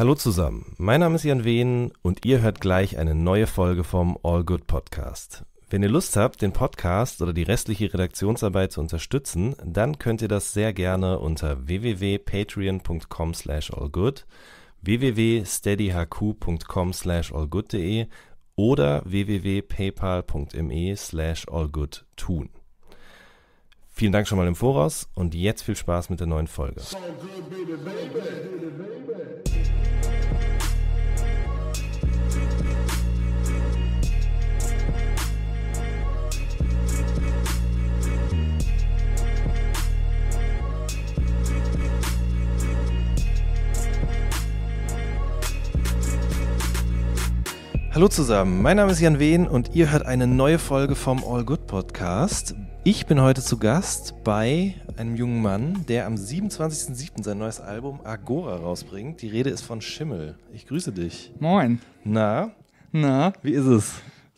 Hallo zusammen, mein Name ist Jan Wehn und ihr hört gleich eine neue Folge vom All Good Podcast. Wenn ihr Lust habt, den Podcast oder die restliche Redaktionsarbeit zu unterstützen, dann könnt ihr das sehr gerne unter www.patreon.com slash allgood, www.steadyhq.com slash allgood.de oder www.paypal.me slash allgood tun. Vielen Dank schon mal im Voraus und jetzt viel Spaß mit der neuen Folge. So good, baby, baby, Hallo zusammen, mein Name ist Jan Wehn und ihr hört eine neue Folge vom All Good Podcast. Ich bin heute zu Gast bei einem jungen Mann, der am 27.07. sein neues Album Agora rausbringt. Die Rede ist von Schimmel. Ich grüße dich. Moin. Na? Na? Wie ist es?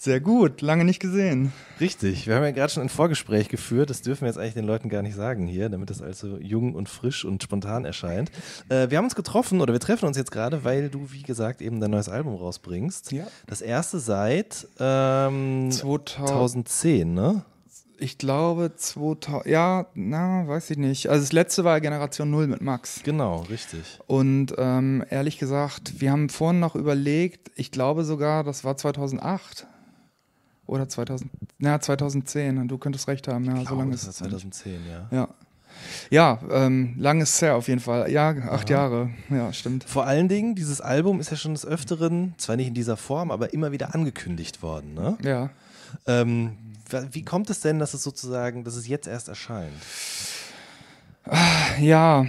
Sehr gut, lange nicht gesehen. Richtig, wir haben ja gerade schon ein Vorgespräch geführt, das dürfen wir jetzt eigentlich den Leuten gar nicht sagen hier, damit das also jung und frisch und spontan erscheint. Äh, wir haben uns getroffen oder wir treffen uns jetzt gerade, weil du, wie gesagt, eben dein neues Album rausbringst. Ja. Das erste seit ähm, 2010, ne? Ich glaube 2000, ja, na, weiß ich nicht. Also das letzte war Generation Null mit Max. Genau, richtig. Und ähm, ehrlich gesagt, wir haben vorhin noch überlegt, ich glaube sogar, das war 2008 oder 2000, na, 2010, du könntest recht haben, ja, glaube, so lange ist es. 2010, ja. Ja, ja ähm, lang ist es auf jeden Fall. Ja, acht ja. Jahre, ja, stimmt. Vor allen Dingen, dieses Album ist ja schon des Öfteren, zwar nicht in dieser Form, aber immer wieder angekündigt worden, ne? Ja. Ähm, wie kommt es denn, dass es sozusagen, dass es jetzt erst erscheint? Ja,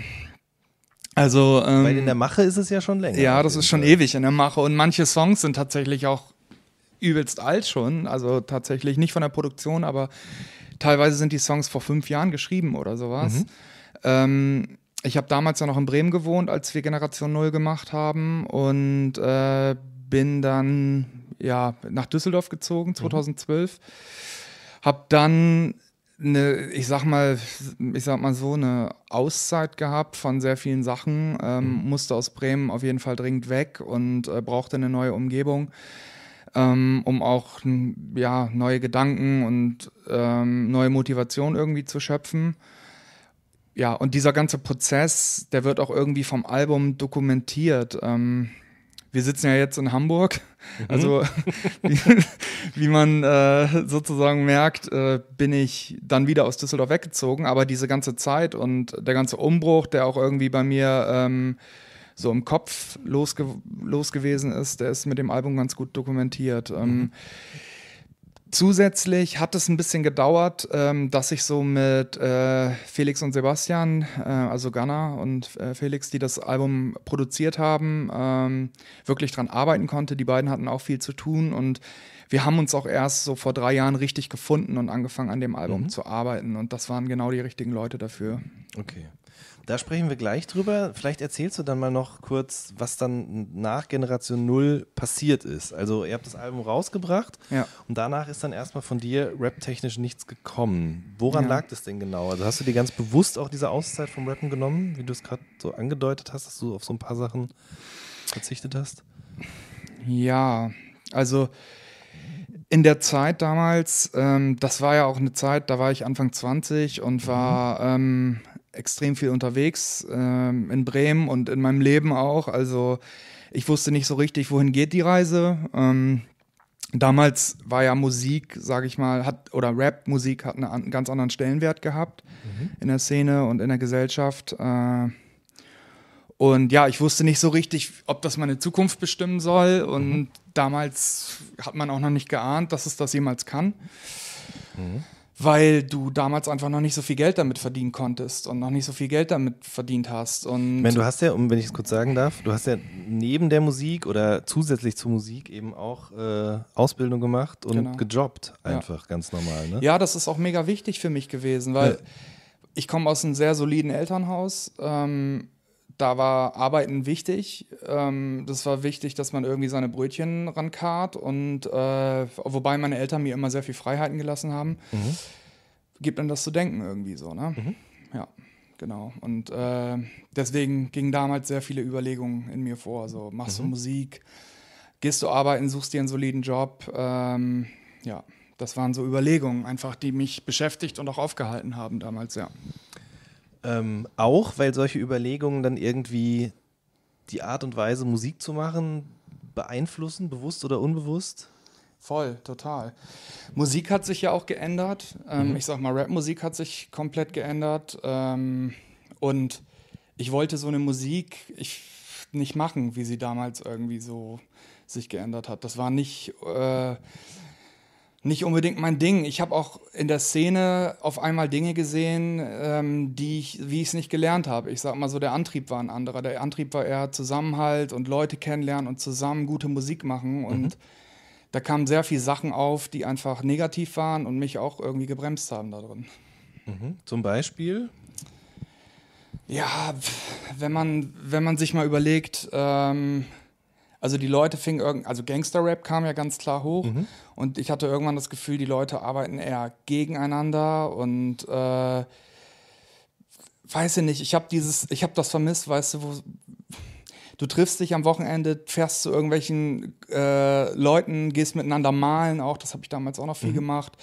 also. Ähm, Weil in ähm, der Mache ist es ja schon länger. Ja, das ist schon ewig in der Mache. Und manche Songs sind tatsächlich auch übelst alt schon, also tatsächlich nicht von der Produktion, aber teilweise sind die Songs vor fünf Jahren geschrieben oder sowas. Mhm. Ähm, ich habe damals ja noch in Bremen gewohnt, als wir Generation Null gemacht haben und äh, bin dann ja nach Düsseldorf gezogen 2012. Mhm. Habe dann eine, ich sag mal, ich sag mal so eine Auszeit gehabt von sehr vielen Sachen. Ähm, mhm. Musste aus Bremen auf jeden Fall dringend weg und äh, brauchte eine neue Umgebung ähm, um auch ja, neue Gedanken und ähm, neue Motivation irgendwie zu schöpfen. Ja, und dieser ganze Prozess, der wird auch irgendwie vom Album dokumentiert. Ähm, wir sitzen ja jetzt in Hamburg, mhm. also wie, wie man äh, sozusagen merkt, äh, bin ich dann wieder aus Düsseldorf weggezogen, aber diese ganze Zeit und der ganze Umbruch, der auch irgendwie bei mir ähm, so im Kopf losge los gewesen ist, der ist mit dem Album ganz gut dokumentiert. Ähm, mhm. zusätzlich hat es ein bisschen gedauert, ähm, dass ich so mit äh, Felix und Sebastian, äh, also Ganna und äh, Felix, die das Album produziert haben, ähm, wirklich dran arbeiten konnte. Die beiden hatten auch viel zu tun und wir haben uns auch erst so vor drei Jahren richtig gefunden und angefangen an dem Album mhm. zu arbeiten und das waren genau die richtigen Leute dafür. Okay. Da sprechen wir gleich drüber. Vielleicht erzählst du dann mal noch kurz, was dann nach Generation Null passiert ist. Also ihr habt das Album rausgebracht ja. und danach ist dann erstmal von dir raptechnisch nichts gekommen. Woran ja. lag das denn genau? Also hast du dir ganz bewusst auch diese Auszeit vom Rappen genommen, wie du es gerade so angedeutet hast, dass du auf so ein paar Sachen verzichtet hast? Ja, also in der Zeit damals, ähm, das war ja auch eine Zeit, da war ich Anfang 20 und war mhm. ähm, extrem viel unterwegs ähm, in Bremen und in meinem Leben auch. Also ich wusste nicht so richtig, wohin geht die Reise. Ähm, damals war ja Musik, sage ich mal, hat oder Rap-Musik hat einen, einen, ganz anderen Stellenwert gehabt mhm. in der Szene und in der Gesellschaft. Äh, und ja, ich wusste nicht so richtig, ob das meine Zukunft bestimmen soll. Und mhm. damals hat man auch noch nicht geahnt, dass es das jemals kann. Mhm weil du damals einfach noch nicht so viel Geld damit verdienen konntest und noch nicht so viel Geld damit verdient hast. Und ich meine, du hast ja, um, wenn ich es kurz sagen darf, du hast ja neben der Musik oder zusätzlich zur Musik eben auch äh, Ausbildung gemacht und genau. gejobbt einfach ja. ganz normal. Ne? Ja, das ist auch mega wichtig für mich gewesen, weil ja. ich komme aus einem sehr soliden Elternhaus. Ähm, da war Arbeiten wichtig. Ähm, das war wichtig, dass man irgendwie seine Brötchen rankart und äh, wobei meine Eltern mir immer sehr viel Freiheiten gelassen haben, mhm. gibt einem das zu denken irgendwie so, ne? Mhm. Ja, genau. Und äh, deswegen gingen damals sehr viele Überlegungen in mir vor. So, also, machst mhm. du Musik, gehst du arbeiten, suchst dir einen soliden Job. Ähm, ja, das waren so Überlegungen einfach, die mich beschäftigt und auch aufgehalten haben damals, ja. Ähm, auch, weil solche Überlegungen dann irgendwie die Art und Weise, Musik zu machen, beeinflussen, bewusst oder unbewusst? Voll, total. Musik hat sich ja auch geändert. Ähm, mhm. Ich sag mal, Rapmusik hat sich komplett geändert. Ähm, und ich wollte so eine Musik ich, nicht machen, wie sie damals irgendwie so sich geändert hat. Das war nicht. Äh, nicht unbedingt mein Ding. Ich habe auch in der Szene auf einmal Dinge gesehen, ähm, die ich, wie ich es nicht gelernt habe. Ich sag mal so, der Antrieb war ein anderer. Der Antrieb war eher Zusammenhalt und Leute kennenlernen und zusammen gute Musik machen. Und mhm. da kamen sehr viele Sachen auf, die einfach negativ waren und mich auch irgendwie gebremst haben da drin. Mhm. Zum Beispiel? Ja, wenn man, wenn man sich mal überlegt, ähm, also die Leute fingen irgend, also Gangster-Rap kam ja ganz klar hoch mhm. und ich hatte irgendwann das Gefühl, die Leute arbeiten eher gegeneinander und äh, weiß ich nicht, ich habe dieses, ich habe das vermisst, weißt du, wo, du triffst dich am Wochenende, fährst zu irgendwelchen äh, Leuten, gehst miteinander malen auch, das habe ich damals auch noch viel mhm. gemacht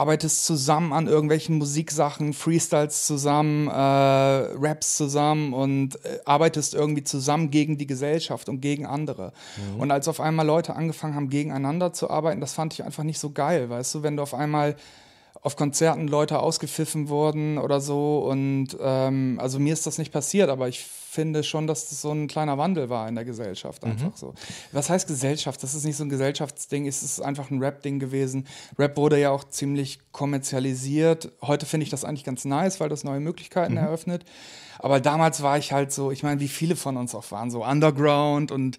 arbeitest zusammen an irgendwelchen Musiksachen, Freestyles zusammen, äh, Raps zusammen und äh, arbeitest irgendwie zusammen gegen die Gesellschaft und gegen andere. Mhm. Und als auf einmal Leute angefangen haben, gegeneinander zu arbeiten, das fand ich einfach nicht so geil, weißt du, wenn du auf einmal auf Konzerten Leute ausgepfiffen wurden oder so. Und ähm, also mir ist das nicht passiert, aber ich finde schon, dass das so ein kleiner Wandel war in der Gesellschaft mhm. einfach mhm. so. Was heißt Gesellschaft? Das ist nicht so ein Gesellschaftsding, es ist einfach ein Rap-Ding gewesen. Rap wurde ja auch ziemlich kommerzialisiert. Heute finde ich das eigentlich ganz nice, weil das neue Möglichkeiten mhm. eröffnet. Aber damals war ich halt so, ich meine, wie viele von uns auch waren, so Underground und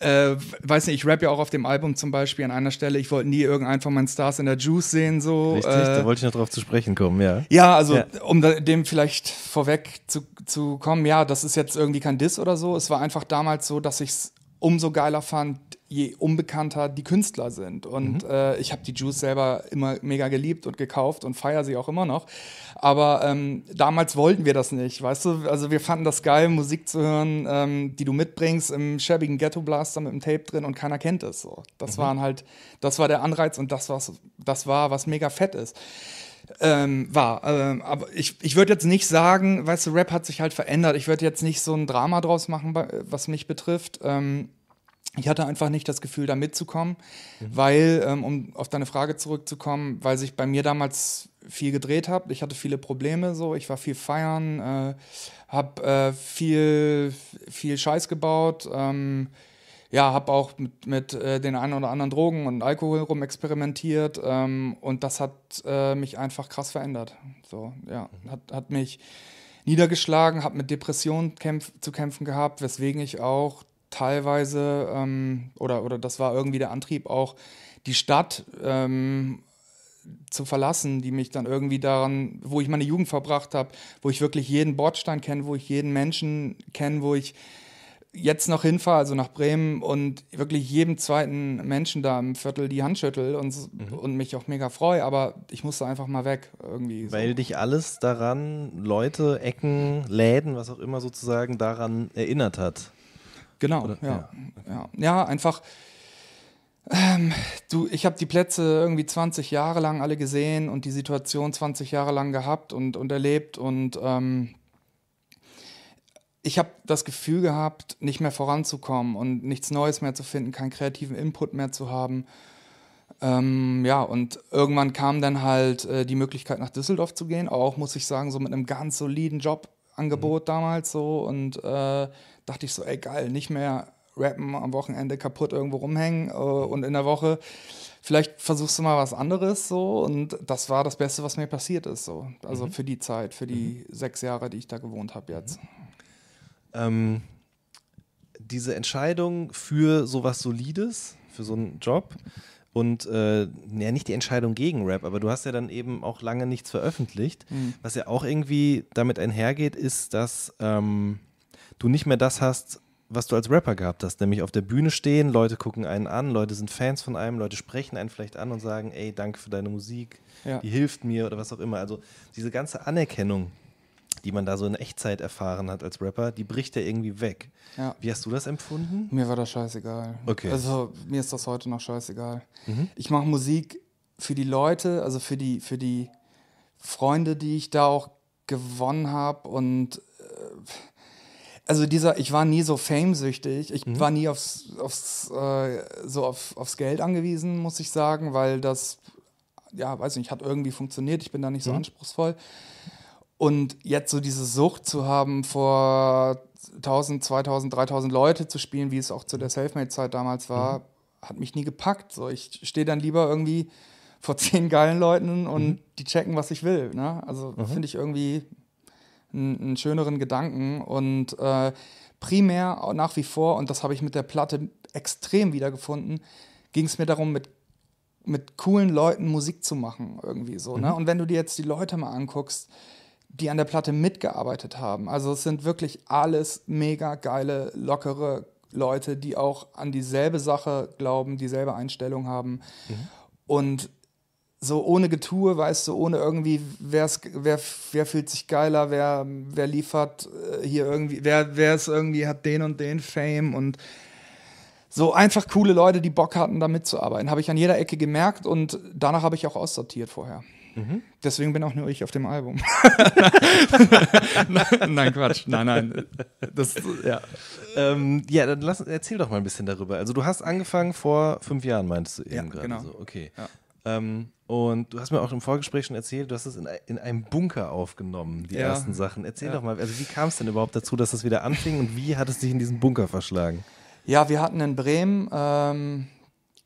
äh, weiß nicht, ich rap ja auch auf dem Album zum Beispiel an einer Stelle, ich wollte nie irgendeinen von meinen Stars in der Juice sehen, so. Richtig, äh, da wollte ich noch drauf zu sprechen kommen, ja. Ja, also, ja. um da, dem vielleicht vorweg zu, zu kommen, ja, das ist jetzt irgendwie kein Diss oder so. Es war einfach damals so, dass ich es umso geiler fand, je unbekannter die Künstler sind. Und mhm. äh, ich habe die Juice selber immer mega geliebt und gekauft und feiere sie auch immer noch. Aber ähm, damals wollten wir das nicht, weißt du? Also wir fanden das geil, Musik zu hören, ähm, die du mitbringst im schäbigen Ghetto-Blaster mit dem Tape drin und keiner kennt es so. Das mhm. waren halt, das war der Anreiz und das, das war, was mega fett ist ähm, war. Ähm, aber ich, ich würde jetzt nicht sagen, weißt du, Rap hat sich halt verändert. Ich würde jetzt nicht so ein Drama draus machen, äh, was mich betrifft. Ähm, ich hatte einfach nicht das Gefühl, da mitzukommen, mhm. weil, ähm, um auf deine Frage zurückzukommen, weil sich bei mir damals viel gedreht hat. Ich hatte viele Probleme, so ich war viel feiern, äh, habe äh, viel, viel Scheiß gebaut. Ähm, ja, habe auch mit, mit äh, den einen oder anderen Drogen und Alkohol rumexperimentiert ähm, und das hat äh, mich einfach krass verändert. So, ja, mhm. hat, hat mich niedergeschlagen, habe mit Depressionen kämpf zu kämpfen gehabt, weswegen ich auch teilweise ähm, oder, oder das war irgendwie der Antrieb auch, die Stadt ähm, zu verlassen, die mich dann irgendwie daran, wo ich meine Jugend verbracht habe, wo ich wirklich jeden Bordstein kenne, wo ich jeden Menschen kenne, wo ich jetzt noch hinfahre, also nach Bremen und wirklich jedem zweiten Menschen da im Viertel die Hand schüttel und, mhm. und mich auch mega freue, aber ich musste einfach mal weg irgendwie. Weil dich alles daran, Leute, Ecken, Läden, was auch immer sozusagen, daran erinnert hat. Genau, ja. Ja. ja. ja. einfach. Ähm, du, ich habe die Plätze irgendwie 20 Jahre lang alle gesehen und die Situation 20 Jahre lang gehabt und, und erlebt und ähm, ich habe das Gefühl gehabt, nicht mehr voranzukommen und nichts Neues mehr zu finden, keinen kreativen Input mehr zu haben. Ähm, ja, und irgendwann kam dann halt äh, die Möglichkeit, nach Düsseldorf zu gehen. Auch, muss ich sagen, so mit einem ganz soliden Jobangebot mhm. damals so. Und äh, dachte ich so, ey, geil, nicht mehr rappen, am Wochenende kaputt irgendwo rumhängen äh, und in der Woche vielleicht versuchst du mal was anderes so. Und das war das Beste, was mir passiert ist so. Also mhm. für die Zeit, für die mhm. sechs Jahre, die ich da gewohnt habe jetzt. Mhm ähm, diese Entscheidung für sowas Solides, für so einen Job und äh, ja, nicht die Entscheidung gegen Rap, aber du hast ja dann eben auch lange nichts veröffentlicht. Mhm. Was ja auch irgendwie damit einhergeht, ist, dass ähm, du nicht mehr das hast, was du als Rapper gehabt hast, nämlich auf der Bühne stehen, Leute gucken einen an, Leute sind Fans von einem, Leute sprechen einen vielleicht an und sagen, ey, danke für deine Musik, ja. die hilft mir oder was auch immer. Also diese ganze Anerkennung, die man da so in Echtzeit erfahren hat als Rapper, die bricht ja irgendwie weg. Ja. Wie hast du das empfunden? Mir war das scheißegal. Okay. Also mir ist das heute noch scheißegal. Mhm. Ich mache Musik für die Leute, also für die, für die Freunde, die ich da auch gewonnen habe und äh, also dieser, ich war nie so famesüchtig. Ich mhm. war nie aufs, aufs äh, so auf, aufs Geld angewiesen, muss ich sagen, weil das, ja, weiß nicht, hat irgendwie funktioniert. Ich bin da nicht so mhm. anspruchsvoll. Und jetzt so diese Sucht zu haben, vor 1000, 2000, 3000 Leute zu spielen, wie es auch zu der Selfmade-Zeit damals war, mhm. hat mich nie gepackt. So, ich stehe dann lieber irgendwie vor zehn geilen Leuten und mhm. die checken, was ich will. Ne? Also mhm. finde ich irgendwie einen, schöneren Gedanken und äh, primär nach wie vor, und das habe ich mit der Platte extrem wiedergefunden, ging es mir darum, mit mit coolen Leuten Musik zu machen, irgendwie so. Ne? Mhm. Und wenn du dir jetzt die Leute mal anguckst, die an der Platte mitgearbeitet haben. Also es sind wirklich alles mega geile, lockere Leute, die auch an dieselbe Sache glauben, dieselbe Einstellung haben. Mhm. Und so ohne Getue, weißt du, ohne irgendwie, wer, wer fühlt sich geiler, wer, wer liefert äh, hier irgendwie, wer, wer ist irgendwie, hat den und den Fame und so einfach coole Leute, die Bock hatten, da mitzuarbeiten. Habe ich an jeder Ecke gemerkt und danach habe ich auch aussortiert vorher. Mhm. Deswegen bin auch nur ich auf dem Album. nein, Quatsch. Nein, nein. Das, ja. Ähm, ja, dann lass, erzähl doch mal ein bisschen darüber. Also, du hast angefangen vor fünf Jahren, meinst du eben ja, gerade genau. so. Okay. Ja. Ähm, und du hast mir auch im Vorgespräch schon erzählt, du hast es in, in einem Bunker aufgenommen, die ja. ersten Sachen. Erzähl doch mal, also wie kam es denn überhaupt dazu, dass das wieder anfing und wie hat es dich in diesen Bunker verschlagen? Ja, wir hatten in Bremen ähm,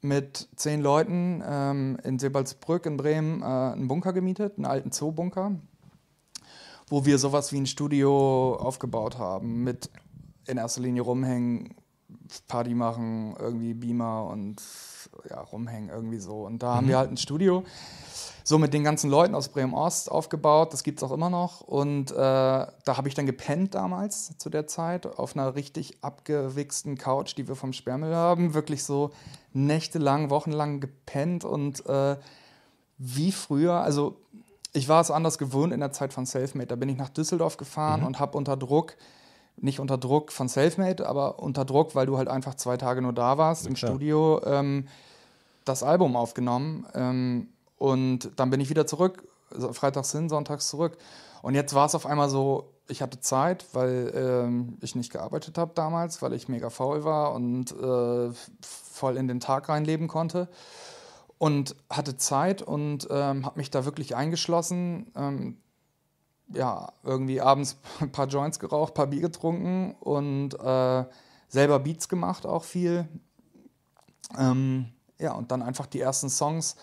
mit zehn Leuten ähm, in Sebalsbrück in Bremen äh, einen Bunker gemietet, einen alten Zoobunker, wo wir sowas wie ein Studio aufgebaut haben, mit in erster Linie rumhängen, Party machen, irgendwie Beamer und ja, rumhängen, irgendwie so. Und da mhm. haben wir halt ein Studio so mit den ganzen Leuten aus Bremen-Ost aufgebaut. Das gibt es auch immer noch. Und äh, da habe ich dann gepennt damals zu der Zeit auf einer richtig abgewichsten Couch, die wir vom Sperrmüll haben. Wirklich so nächtelang, wochenlang gepennt. Und äh, wie früher, also ich war es anders gewohnt in der Zeit von Selfmade. Da bin ich nach Düsseldorf gefahren mhm. und habe unter Druck nicht unter Druck von Selfmade, aber unter Druck, weil du halt einfach zwei Tage nur da warst ja, im klar. Studio, ähm, das Album aufgenommen. Ähm, und dann bin ich wieder zurück, freitags hin, sonntags zurück. Und jetzt war es auf einmal so, ich hatte Zeit, weil ähm, ich nicht gearbeitet habe damals, weil ich mega faul war und äh, voll in den Tag reinleben konnte. Und hatte Zeit und ähm, habe mich da wirklich eingeschlossen. Ähm, ja, irgendwie abends ein paar Joints geraucht, ein paar Bier getrunken und äh, selber Beats gemacht auch viel. Ähm, ja, und dann einfach die ersten Songs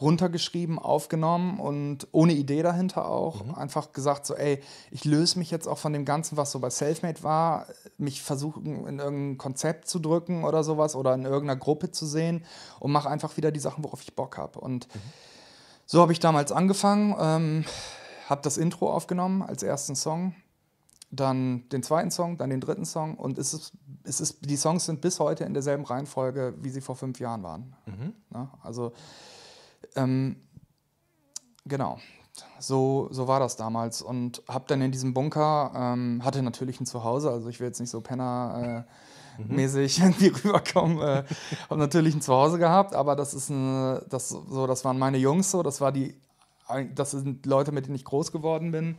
runtergeschrieben, aufgenommen und ohne Idee dahinter auch. Mhm. Einfach gesagt, so, ey, ich löse mich jetzt auch von dem Ganzen, was so bei Selfmade war, mich versuchen in irgendein Konzept zu drücken oder sowas oder in irgendeiner Gruppe zu sehen und mache einfach wieder die Sachen, worauf ich Bock habe. Und mhm. so habe ich damals angefangen, ähm, habe das Intro aufgenommen als ersten Song. Dann den zweiten Song, dann den dritten Song und es ist, es ist, die Songs sind bis heute in derselben Reihenfolge, wie sie vor fünf Jahren waren. Mhm. Ja, ne? also ähm, genau, so, so war das damals. Und habe dann in diesem Bunker, ähm, hatte natürlich ein Zuhause, also ich will jetzt nicht so Penner. Äh, Mhm. mäßig irgendwie rüberkommen. Äh, habe natürlich ein Zuhause gehabt, aber das ist eine, das, so, das waren meine Jungs so, das war die, das sind Leute, mit denen ich groß geworden bin,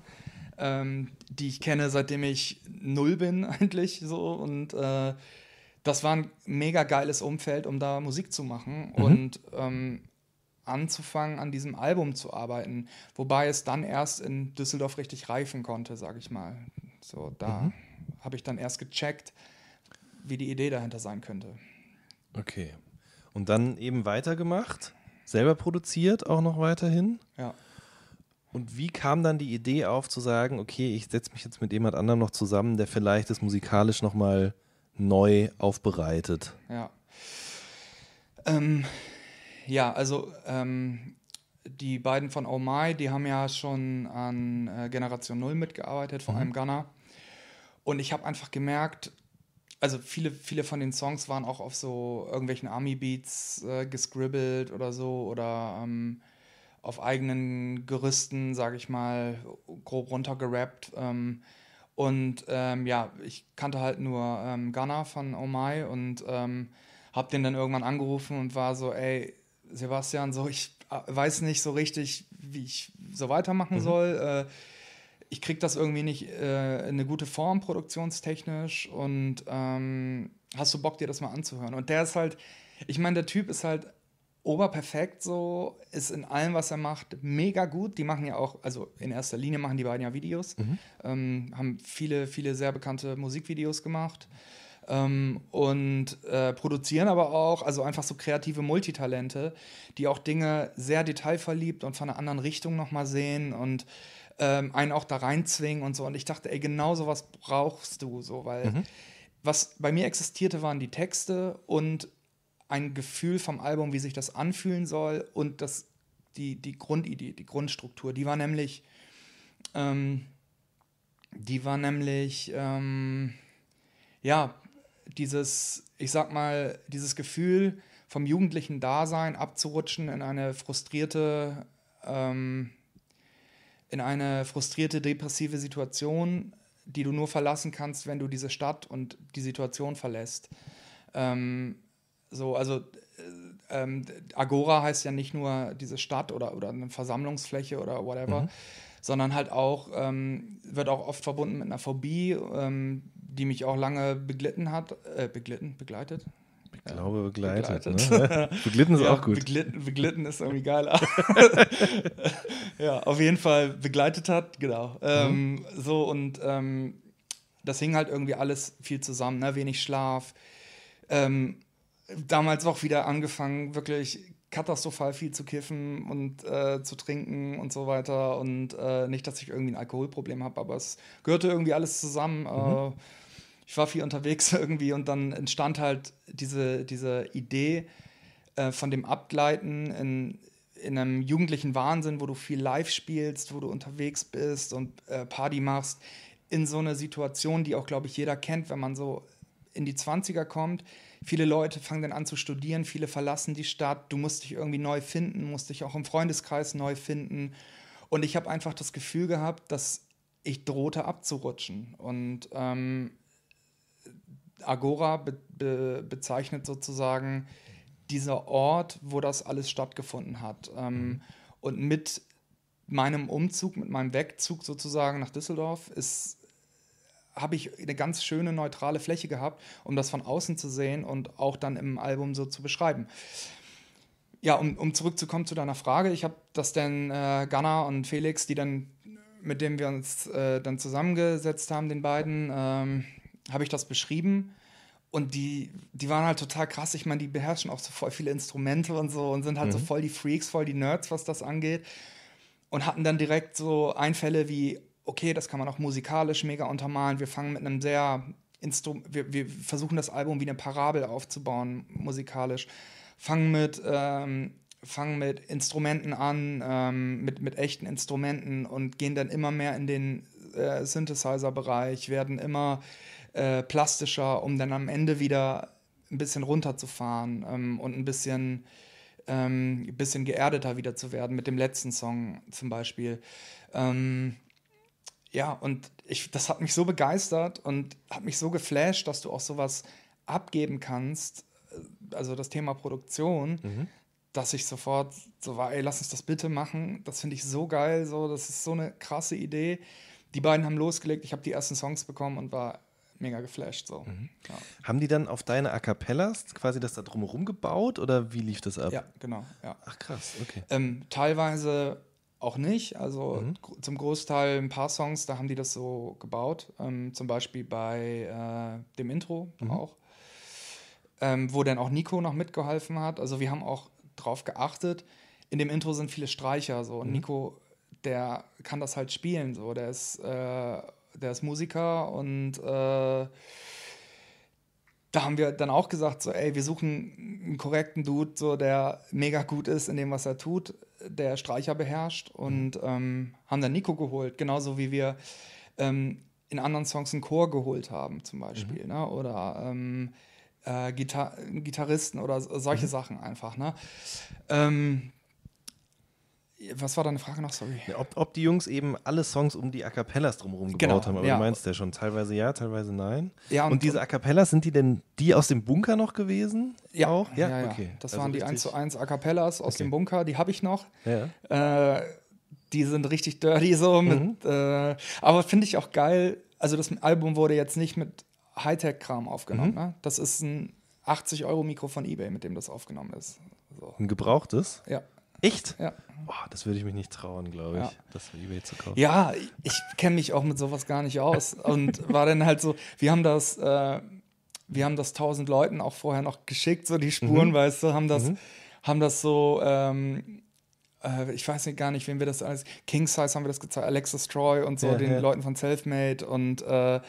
ähm, die ich kenne, seitdem ich null bin eigentlich so und äh, das war ein mega geiles Umfeld, um da Musik zu machen mhm. und ähm, anzufangen, an diesem Album zu arbeiten. Wobei es dann erst in Düsseldorf richtig reifen konnte, sage ich mal. So, da mhm. habe ich dann erst gecheckt, wie die Idee dahinter sein könnte. Okay. Und dann eben weitergemacht, selber produziert auch noch weiterhin. Ja. Und wie kam dann die Idee auf, zu sagen, okay, ich setze mich jetzt mit jemand anderem noch zusammen, der vielleicht das musikalisch nochmal neu aufbereitet? Ja. Ähm, ja, also ähm, die beiden von Oh My, die haben ja schon an äh, Generation 0 mitgearbeitet, vor mhm. allem Gunner. Und ich habe einfach gemerkt, also viele, viele von den Songs waren auch auf so irgendwelchen Army-Beats äh, gescribbelt oder so oder ähm, auf eigenen Gerüsten, sage ich mal, grob runtergerappt. Ähm, und ähm, ja, ich kannte halt nur ähm, Ghana von Oh My und ähm, hab den dann irgendwann angerufen und war so, ey, Sebastian, so ich ah, weiß nicht so richtig, wie ich so weitermachen mhm. soll. Äh, ich kriege das irgendwie nicht äh, in eine gute Form produktionstechnisch und ähm, hast du Bock, dir das mal anzuhören? Und der ist halt, ich meine, der Typ ist halt oberperfekt so, ist in allem, was er macht, mega gut. Die machen ja auch, also in erster Linie machen die beiden ja Videos, mhm. ähm, haben viele, viele sehr bekannte Musikvideos gemacht. Ähm, und äh, produzieren aber auch, also einfach so kreative Multitalente, die auch Dinge sehr detailverliebt und von einer anderen Richtung nochmal sehen und ähm, einen auch da reinzwingen und so. Und ich dachte, ey, genau sowas brauchst du so, weil mhm. was bei mir existierte, waren die Texte und ein Gefühl vom Album, wie sich das anfühlen soll und das, die, die Grundidee, die Grundstruktur, die war nämlich, ähm, die war nämlich, ähm, ja, dieses, ich sag mal, dieses Gefühl vom jugendlichen Dasein abzurutschen in eine frustrierte, ähm, in eine frustrierte, depressive Situation, die du nur verlassen kannst, wenn du diese Stadt und die Situation verlässt. Ähm, so, also äh, ähm, Agora heißt ja nicht nur diese Stadt oder, oder eine Versammlungsfläche oder whatever, mhm. sondern halt auch, ähm, wird auch oft verbunden mit einer Phobie, ähm, die mich auch lange beglitten hat, äh, beglitten, begleitet. Ich glaube, begleitet. begleitet. Ne? beglitten ist ja, auch gut. Beglitten, beglitten ist irgendwie geiler. ja, auf jeden Fall begleitet hat, genau. Mhm. Ähm, so und ähm, das hing halt irgendwie alles viel zusammen, ne? wenig Schlaf. Ähm, damals auch wieder angefangen, wirklich katastrophal viel zu kiffen und äh, zu trinken und so weiter. Und äh, nicht, dass ich irgendwie ein Alkoholproblem habe, aber es gehörte irgendwie alles zusammen. Mhm. Äh, ich war viel unterwegs irgendwie und dann entstand halt diese, diese Idee äh, von dem Abgleiten in, in einem jugendlichen Wahnsinn, wo du viel live spielst, wo du unterwegs bist und äh, Party machst, in so eine Situation, die auch, glaube ich, jeder kennt, wenn man so in die 20er kommt. Viele Leute fangen dann an zu studieren, viele verlassen die Stadt. Du musst dich irgendwie neu finden, musst dich auch im Freundeskreis neu finden. Und ich habe einfach das Gefühl gehabt, dass ich drohte abzurutschen. Und ähm, Agora be be bezeichnet sozusagen dieser Ort, wo das alles stattgefunden hat. Ähm, mhm. und mit meinem Umzug, mit meinem Wegzug sozusagen nach Düsseldorf ist habe ich eine ganz schöne neutrale Fläche gehabt, um das von außen zu sehen und auch dann im Album so zu beschreiben. Ja, um, um zurückzukommen zu deiner Frage, ich habe das dann äh, Ganna und Felix, die dann mit denen wir uns äh, dann zusammengesetzt haben, den beiden, ähm, habe ich das beschrieben. Und die, die waren halt total krass. Ich meine, die beherrschen auch so voll viele Instrumente und so und sind halt mhm. so voll die Freaks, voll die Nerds, was das angeht. Und hatten dann direkt so Einfälle wie, okay, das kann man auch musikalisch mega untermalen. Wir fangen mit einem sehr Instru wir, wir versuchen das Album wie eine Parabel aufzubauen, musikalisch. Fangen mit, ähm, fangen mit Instrumenten an, ähm, mit, mit echten Instrumenten und gehen dann immer mehr in den äh, Synthesizer-Bereich, werden immer äh, plastischer, um dann am Ende wieder ein bisschen runterzufahren ähm, und ein bisschen, ähm, bisschen geerdeter wieder zu werden, mit dem letzten Song zum Beispiel. Ähm, ja, und ich, das hat mich so begeistert und hat mich so geflasht, dass du auch sowas abgeben kannst, äh, also das Thema Produktion, mhm. dass ich sofort so war, ey, lass uns das bitte machen. Das finde ich so geil, so, das ist so eine krasse Idee. Die beiden haben losgelegt, ich habe die ersten Songs bekommen und war mega geflasht. So. Mhm. Ja. Haben die dann auf deine A Cappellas quasi das da drumherum gebaut oder wie lief das ab? Ja, genau. Ja. Ach krass, okay. Ähm, teilweise auch nicht. Also mhm. zum Großteil ein paar Songs, da haben die das so gebaut. Ähm, zum Beispiel bei äh, dem Intro mhm. auch. Ähm, wo dann auch Nico noch mitgeholfen hat. Also wir haben auch drauf geachtet. In dem Intro sind viele Streicher so. Und mhm. Nico der kann das halt spielen, so. Der ist äh, der ist Musiker und äh, da haben wir dann auch gesagt, so, ey, wir suchen einen korrekten Dude, so, der mega gut ist in dem, was er tut, der Streicher beherrscht und mhm. ähm, haben dann Nico geholt, genauso wie wir ähm, in anderen Songs einen Chor geholt haben, zum Beispiel, mhm. ne? oder ähm, äh, Gitar Gitarristen oder solche mhm. Sachen einfach. Ne? Ähm, was war deine Frage noch? Sorry. ob, ob, die Jungs eben alle Songs um die A Cappellas drumherum gebaut genau, haben, aber ja. du meinst ja schon, teilweise ja, teilweise nein. Ja, und, und diese A Cappellas, sind die denn die aus dem Bunker noch gewesen? Ja, auch? ja, ja, ja. okay. Das also waren die 1 zu 1 A Cappellas aus okay. dem Bunker, die habe ich noch. Ja. Äh, die sind richtig dirty so. Mhm. Mit, äh, aber finde ich auch geil, also das Album wurde jetzt nicht mit Hightech-Kram aufgenommen. Mhm. Ne? Das ist ein 80-Euro-Mikro von Ebay, mit dem das aufgenommen ist. So. Ein gebrauchtes? Ja. Echt? Ja. Boah, das würde ich mich nicht trauen, glaube ich, ja. das für Ebay zu kaufen. Ja, ich kenne mich auch mit sowas gar nicht aus. und war dann halt so, wir haben das, äh, wir haben das tausend Leuten auch vorher noch geschickt, so die Spuren, mhm. weißt du, haben das, mhm. haben das so, ähm, äh, ich weiß nicht gar nicht, wem wir das alles, King Size haben wir das gezeigt, Alexis Troy und so, ja, den ja. Leuten von Selfmade und äh,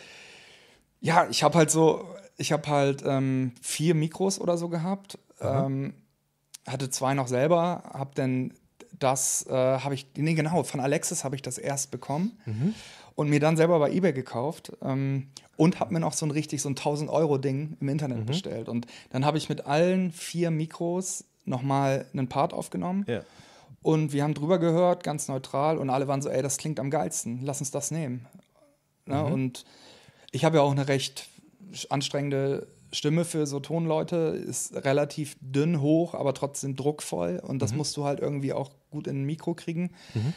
ja, ich habe halt so, ich habe halt ähm, vier Mikros oder so gehabt. Mhm. Ähm, hatte zwei noch selber, habe dann das, äh, habe ich, nee, genau, von Alexis habe ich das erst bekommen. Mhm und mir dann selber bei eBay gekauft ähm, und habe mir noch so ein richtig so ein 1000 Euro Ding im Internet mhm. bestellt und dann habe ich mit allen vier Mikros nochmal einen Part aufgenommen ja. und wir haben drüber gehört ganz neutral und alle waren so ey das klingt am geilsten lass uns das nehmen ne? mhm. und ich habe ja auch eine recht anstrengende Stimme für so Tonleute ist relativ dünn hoch, aber trotzdem druckvoll. Und das mhm. musst du halt irgendwie auch gut in ein Mikro kriegen. Mhm.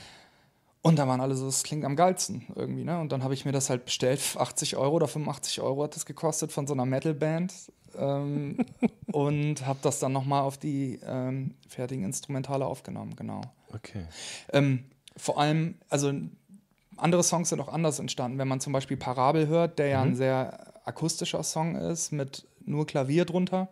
Und da waren alle so, das klingt am geilsten irgendwie, ne? Und dann habe ich mir das halt bestellt, 80 Euro oder 85 Euro hat das gekostet von so einer Metalband. Ähm, und habe das dann nochmal auf die ähm, fertigen Instrumentale aufgenommen, genau. Okay. Ähm, vor allem, also andere Songs sind auch anders entstanden. Wenn man zum Beispiel Parabel hört, der ja ein mhm. sehr akustischer Song ist mit nur Klavier drunter.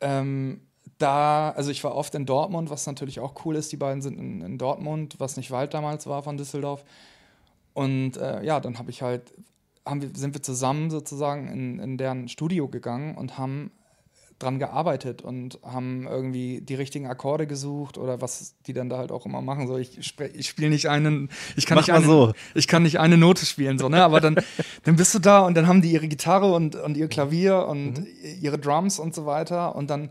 Ähm, da, also ich war oft in Dortmund, was natürlich auch cool ist. Die beiden sind in, in Dortmund, was nicht weit damals war von Düsseldorf. Und äh, ja, dann habe ich halt, haben wir, sind wir zusammen sozusagen in, in deren Studio gegangen und haben dran gearbeitet und haben irgendwie die richtigen Akkorde gesucht oder was die dann da halt auch immer machen. So, ich, ich spiele nicht einen, ich kann Mach nicht eine, so. ich kann nicht eine Note spielen, so, ne? Aber dann, dann bist du da und dann haben die ihre Gitarre und, und ihr Klavier und mhm. ihre Drums und so weiter und dann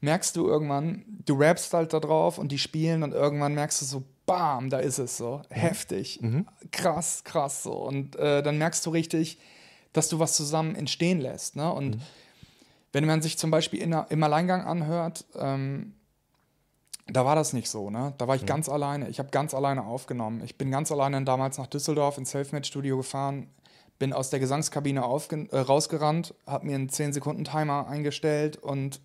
merkst du irgendwann, du rappst halt da drauf und die spielen und irgendwann merkst du so, bam, da ist es so. Mhm. Heftig. Mhm. Krass, krass so. Und äh, dann merkst du richtig, dass du was zusammen entstehen lässt. Ne? Und mhm. Wenn man sich zum Beispiel in, im Alleingang anhört, ähm, da war das nicht so. Ne? Da war ich mhm. ganz alleine. Ich habe ganz alleine aufgenommen. Ich bin ganz alleine damals nach Düsseldorf ins Selfmade-Studio gefahren, bin aus der Gesangskabine äh, rausgerannt, habe mir einen 10-Sekunden-Timer eingestellt und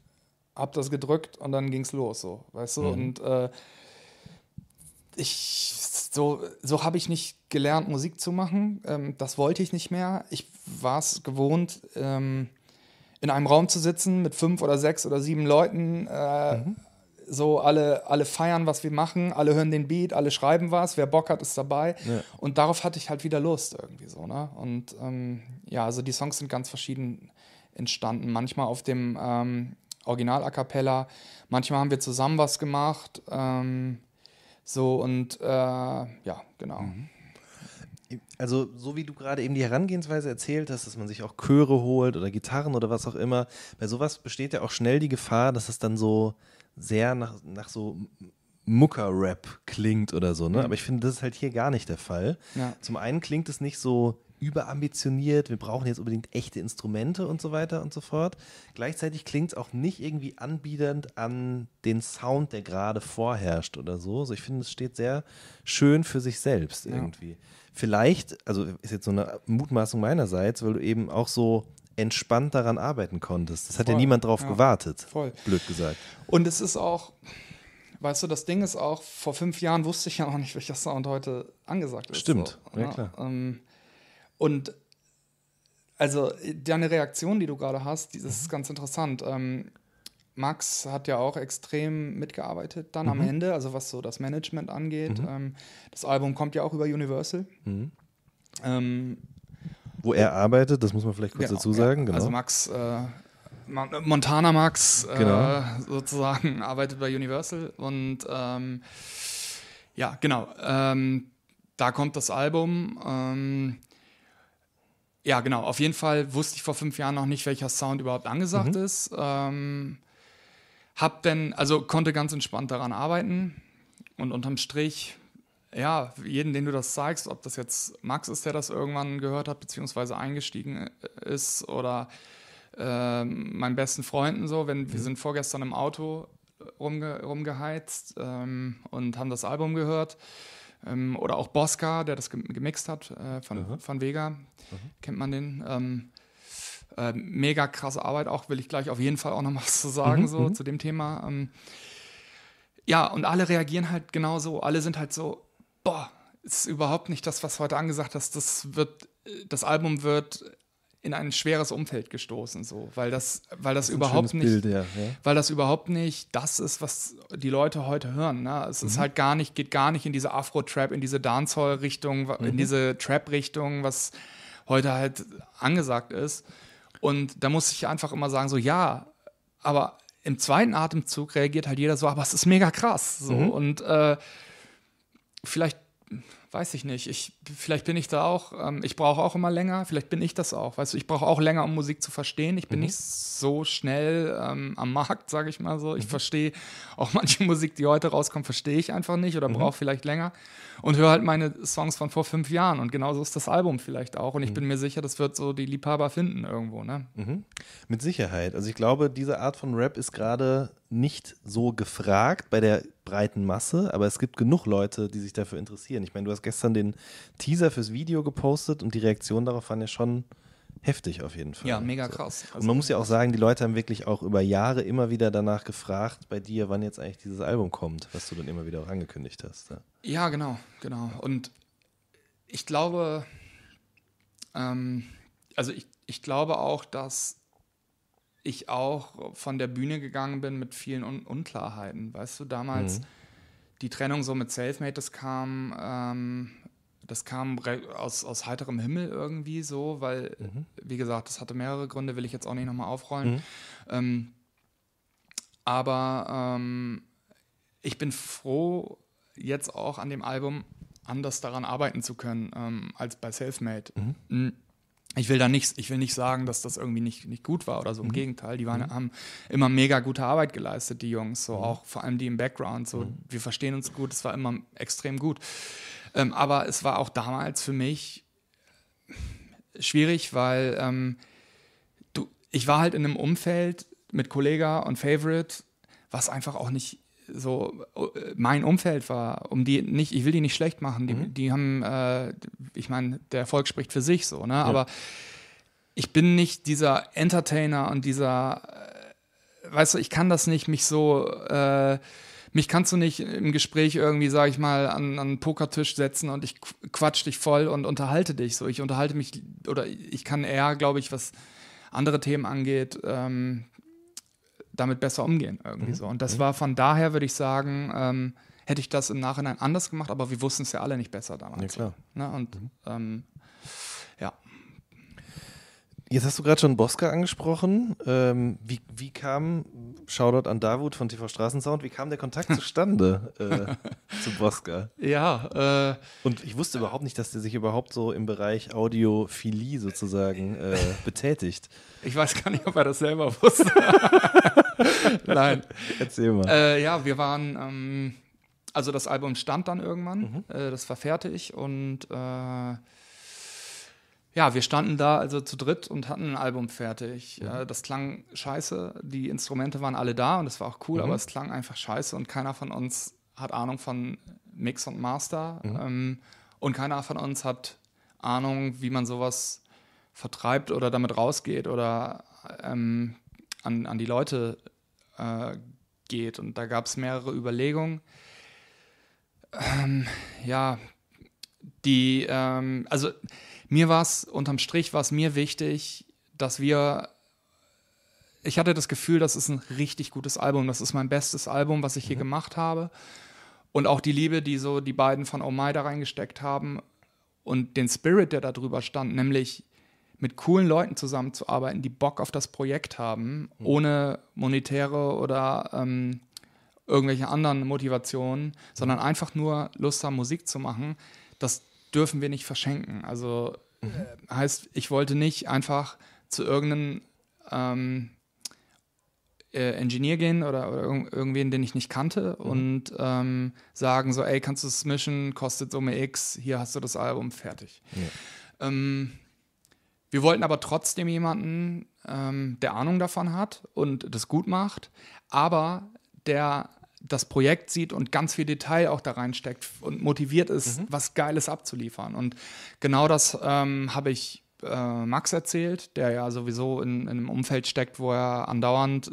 habe das gedrückt und dann ging es los. So, weißt du? Mhm. Und äh, ich, so, so habe ich nicht gelernt, Musik zu machen. Ähm, das wollte ich nicht mehr. Ich war es gewohnt. Ähm, in einem Raum zu sitzen mit fünf oder sechs oder sieben Leuten, äh, mhm. so alle, alle feiern, was wir machen, alle hören den Beat, alle schreiben was, wer Bock hat, ist dabei. Ja. Und darauf hatte ich halt wieder Lust irgendwie so. Ne? Und ähm, ja, also die Songs sind ganz verschieden entstanden. Manchmal auf dem ähm, Original A Cappella, manchmal haben wir zusammen was gemacht. Ähm, so und äh, ja, genau. Mhm also so wie du gerade eben die Herangehensweise erzählt hast, dass man sich auch Chöre holt oder Gitarren oder was auch immer, bei sowas besteht ja auch schnell die Gefahr, dass es dann so sehr nach, nach so Mucker-Rap klingt oder so. Ne? Aber ich finde, das ist halt hier gar nicht der Fall. Ja. Zum einen klingt es nicht so überambitioniert, wir brauchen jetzt unbedingt echte Instrumente und so weiter und so fort. Gleichzeitig klingt es auch nicht irgendwie anbiedernd an den Sound, der gerade vorherrscht oder so. Also ich finde, es steht sehr schön für sich selbst irgendwie. Ja vielleicht, also ist jetzt so eine Mutmaßung meinerseits, weil du eben auch so entspannt daran arbeiten konntest. Das hat Voll. ja niemand drauf ja. gewartet. Voll. Blöd gesagt. Und es ist auch, weißt du, das Ding ist auch, vor fünf Jahren wusste ich ja auch nicht, welcher Sound heute angesagt ist. Stimmt, so, ja, ne? klar. Ähm, und also deine Reaktion, die du gerade hast, die, das ist mhm. ganz interessant. Ähm, Max hat ja auch extrem mitgearbeitet dann mhm. am Ende, also was so das Management angeht. Mhm. Ähm, das Album kommt ja auch über Universal. Mhm. Ähm, Wo er arbeitet, das muss man vielleicht kurz genau, dazu sagen. Ja. Genau. Also Max, äh, Montana Max äh, genau. äh, sozusagen arbeitet bei Universal und ähm, ja, genau. Ähm, da kommt das Album. Ähm, ja, genau. Auf jeden Fall wusste ich vor fünf Jahren noch nicht, welcher Sound überhaupt angesagt mhm. ist. Ähm, hab dann, also konnte ganz entspannt daran arbeiten und unterm Strich, ja, jeden, den du das zeigst, ob das jetzt Max ist, der das irgendwann gehört hat, beziehungsweise eingestiegen äh, ist oder äh, meinen besten Freunden so, wenn mhm. wir sind vorgestern im Auto äh, rumge rumgeheizt ähm, und haben das Album gehört. Ähm, oder auch Bosca, der das gemixt hat äh, von, von Vega, Aha. kennt man den. Ähm, äh, mega krasse Arbeit auch, will ich gleich auf jeden Fall auch noch was zu sagen, mhm, so mhm. zu dem Thema. Ähm, ja, und alle reagieren halt genauso. Alle sind halt so, boah, ist überhaupt nicht das, was heute angesagt ist. Das wird, das Album wird in ein schweres Umfeld gestoßen, so, weil das, weil das, das überhaupt nicht, Bild, ja, ja. weil das überhaupt nicht das ist, was die Leute heute hören. Ne? Es mhm. ist halt gar nicht, geht gar nicht in diese Afro-Trap, in diese Dancehall-Richtung, mhm. in diese Trap-Richtung, was heute halt angesagt ist. Und da muss ich einfach immer sagen, so ja, aber im zweiten Atemzug reagiert halt jeder so, aber es ist mega krass. So. Mhm. Und äh, vielleicht weiß ich nicht, ich, vielleicht bin ich da auch, ähm, ich brauche auch immer länger, vielleicht bin ich das auch, weißt du, ich brauche auch länger, um Musik zu verstehen, ich bin mhm. nicht so schnell ähm, am Markt, sage ich mal so, ich mhm. verstehe auch manche Musik, die heute rauskommt, verstehe ich einfach nicht oder mhm. brauche vielleicht länger und höre halt meine Songs von vor fünf Jahren und genauso ist das Album vielleicht auch und ich mhm. bin mir sicher, das wird so die Liebhaber finden irgendwo, ne? Mhm. Mit Sicherheit, also ich glaube, diese Art von Rap ist gerade nicht so gefragt bei der breiten Masse, aber es gibt genug Leute, die sich dafür interessieren. Ich meine, du hast gestern den Teaser fürs Video gepostet und die Reaktionen darauf waren ja schon heftig auf jeden Fall. Ja, mega krass. Also und man muss ja auch sagen, die Leute haben wirklich auch über Jahre immer wieder danach gefragt bei dir, wann jetzt eigentlich dieses Album kommt, was du dann immer wieder auch angekündigt hast. Ja, ja genau, genau. Und ich glaube, ähm, also ich, ich glaube auch, dass ich auch von der Bühne gegangen bin mit vielen Un Unklarheiten. Weißt du, damals. Mhm die Trennung so mit Selfmade, das kam, ähm, das kam aus, aus heiterem Himmel irgendwie so, weil, mhm. wie gesagt, das hatte mehrere Gründe, will ich jetzt auch nicht nochmal aufrollen. Mhm. Ähm, aber ähm, ich bin froh, jetzt auch an dem Album anders daran arbeiten zu können, ähm, als bei Selfmade. Mhm ich will da nicht, ich will nicht sagen, dass das irgendwie nicht, nicht gut war oder so. Im mhm. Gegenteil, die waren, mhm. haben immer mega gute Arbeit geleistet, die Jungs. So mhm. auch vor allem die im Background. So, mhm. wir verstehen uns gut, es war immer extrem gut. Ähm, aber es war auch damals für mich schwierig, weil ähm, du, ich war halt in einem Umfeld mit Kollega und Favorite, was einfach auch nicht so äh, mein Umfeld war, um die nicht, ich will die nicht schlecht machen, die, mhm. die haben, äh, ich meine, der Erfolg spricht für sich so, ne? Ja. Aber ich bin nicht dieser Entertainer und dieser, äh, weißt du, ich kann das nicht, mich so, äh, mich kannst du nicht im Gespräch irgendwie, sag ich mal, an, an einen Pokertisch setzen und ich quatsch dich voll und unterhalte dich so. Ich unterhalte mich oder ich kann eher, glaube ich, was andere Themen angeht, ähm, damit besser umgehen irgendwie mhm. so. Und das mhm. war von daher, würde ich sagen, ähm, hätte ich das im Nachhinein anders gemacht, aber wir wussten es ja alle nicht besser damals. Ja, klar. Ne? Und mhm. ähm, Jetzt hast du gerade schon Bosca angesprochen. Ähm, wie, wie kam, Shoutout an Davut von TV Straßensound, wie kam der Kontakt zustande äh, zu Bosca? Ja. Äh, Und ich wusste überhaupt nicht, dass der sich überhaupt so im Bereich Audiophilie sozusagen äh, betätigt. Ich weiß gar nicht, ob er das selber wusste. Nein. Erzähl mal. Äh, ja, wir waren. Ähm, also das Album stand dann irgendwann, mhm. Äh, das verfährte ich und äh, ja, wir standen da also zu dritt und hatten ein Album fertig. Mhm. Äh, das klang scheiße, die Instrumente waren alle da und es war auch cool, mhm. aber es klang einfach scheiße und keiner von uns hat Ahnung von Mix und Master mhm. ähm, und keiner von uns hat Ahnung, wie man sowas vertreibt oder damit rausgeht oder ähm, an, an die Leute äh, geht. Und da gab es mehrere Überlegungen. Ähm, ja, die, ähm, also mir war es, unterm Strich war es mir wichtig, dass wir ich hatte das Gefühl, das ist ein richtig gutes Album. Das ist mein bestes Album, was ich hier mhm. gemacht habe. Und auch die Liebe, die so die beiden von Oh My da reingesteckt haben und den Spirit, der da drüber stand, nämlich mit coolen Leuten zusammenzuarbeiten, die Bock auf das Projekt haben, mhm. ohne monetäre oder ähm, irgendwelche anderen Motivationen, sondern einfach nur Lust haben, Musik zu machen. Das, dürfen wir nicht verschenken. Also mhm. Äh, heißt, ich wollte nicht einfach zu irgendeinem ähm, äh, Engineer gehen oder, oder irg irgendwen, den ich nicht kannte mhm. und ähm, sagen so, ey, kannst du es mischen, kostet Summe X, hier hast du das Album, fertig. Ja. Ähm, wir wollten aber trotzdem jemanden, ähm, der Ahnung davon hat und das gut macht, aber der das Projekt sieht und ganz viel Detail auch da reinsteckt und motiviert ist, mhm. was Geiles abzuliefern. Und genau das ähm, habe ich äh, Max erzählt, der ja sowieso in, in, einem Umfeld steckt, wo er andauernd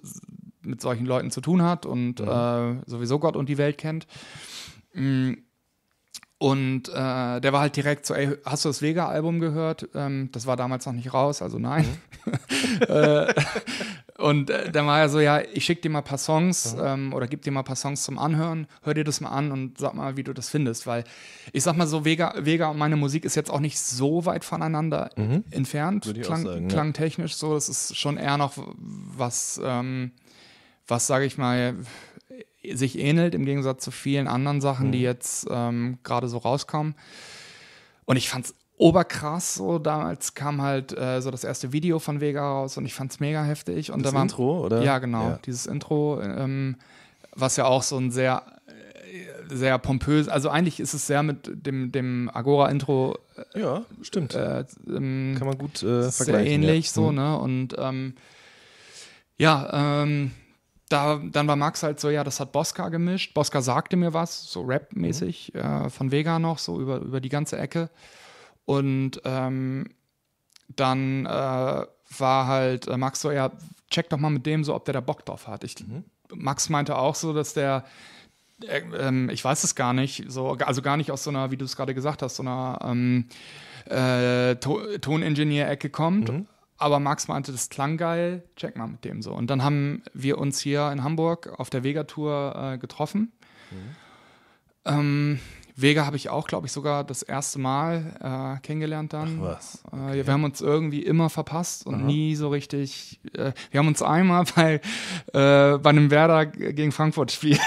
mit solchen Leuten zu tun hat und mhm. äh, sowieso Gott und die Welt kennt. Mm, und äh, der war halt direkt so, ey, hast du das vega album gehört? Ähm, das war damals noch nicht raus, also nein. Mhm. Äh, und äh, dann war er so, ja, ich schicke dir mal ein paar Songs mhm. ähm, oder gib dir mal ein paar Songs zum Anhören, hör dir das mal an und sag mal, wie du das findest. Weil ich sag mal so, Vega, Vega und meine Musik ist jetzt auch nicht so weit voneinander mhm. entfernt, klang, sagen, klangtechnisch ja. so. Das ist schon eher noch was, ähm, was sage ich mal sich ähnelt im Gegensatz zu vielen anderen Sachen, mhm. die jetzt ähm, gerade so rauskommen. Und ich fand es oberkrass so. Damals kam halt äh, so das erste Video von Vega raus und ich fand es mega heftig. Und das da war, Intro, oder? Ja, genau. Ja. Dieses Intro, ähm, was ja auch so ein sehr sehr pompös, also eigentlich ist es sehr mit dem, dem Agora-Intro. Äh, ja, stimmt. Äh, ähm, Kann man gut äh, vergleichen. Sehr ähnlich ja. so, mhm. ne? Und ähm, ja, ähm, da, dann war Max halt so, ja, das hat Bosca gemischt. Bosca sagte mir was, so Rap-mäßig, mhm. äh, von Vega noch, so über, über die ganze Ecke. Und ähm, dann äh, war halt äh, Max so, ja, check doch mal mit dem so, ob der da Bock drauf hat. Ich, mhm. Max meinte auch so, dass der, äh, ähm, ich weiß es gar nicht, so, also gar nicht aus so einer, wie du es gerade gesagt hast, so einer ähm, äh, Toningenieur-Ecke kommt. Mhm aber Max meinte, das klang geil, check mal mit dem so. Und dann haben wir uns hier in Hamburg auf der Vega-Tour äh, getroffen. Mhm. Ähm, Vega habe ich auch, glaube ich, sogar das erste Mal äh, kennengelernt dann. Ach was. Äh, okay. Äh, wir haben uns irgendwie immer verpasst und Aha. nie so richtig. Äh, wir haben uns einmal bei, äh, bei einem Werder gegen Frankfurt Spiel.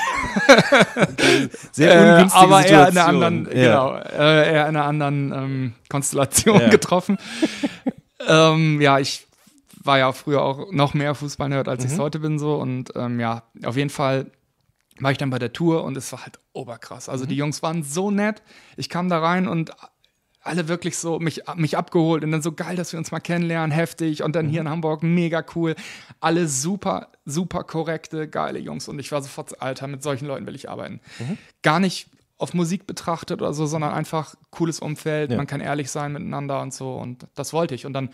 Sehr äh, ungünstige aber Situation. eher in einer anderen, ja. genau, eher in einer anderen ähm, Konstellation ja. getroffen. Ähm, ja, ich war ja früher auch noch mehr Fußballnerd, als mhm. ich es mhm. heute bin so. Und ähm, ja, auf jeden Fall war ich dann bei der Tour und es war halt oberkrass. Also mhm. die Jungs waren so nett. Ich kam da rein und alle wirklich so mich, mich abgeholt und dann so geil, dass wir uns mal kennenlernen, heftig und dann mhm. hier in Hamburg, mega cool. Alle super, super korrekte, geile Jungs und ich war sofort, Alter, mit solchen Leuten will ich arbeiten. Mhm. Gar nicht auf Musik betrachtet oder so, sondern mhm. einfach cooles Umfeld, ja. man kann ehrlich sein miteinander und so. Und das wollte ich. Und dann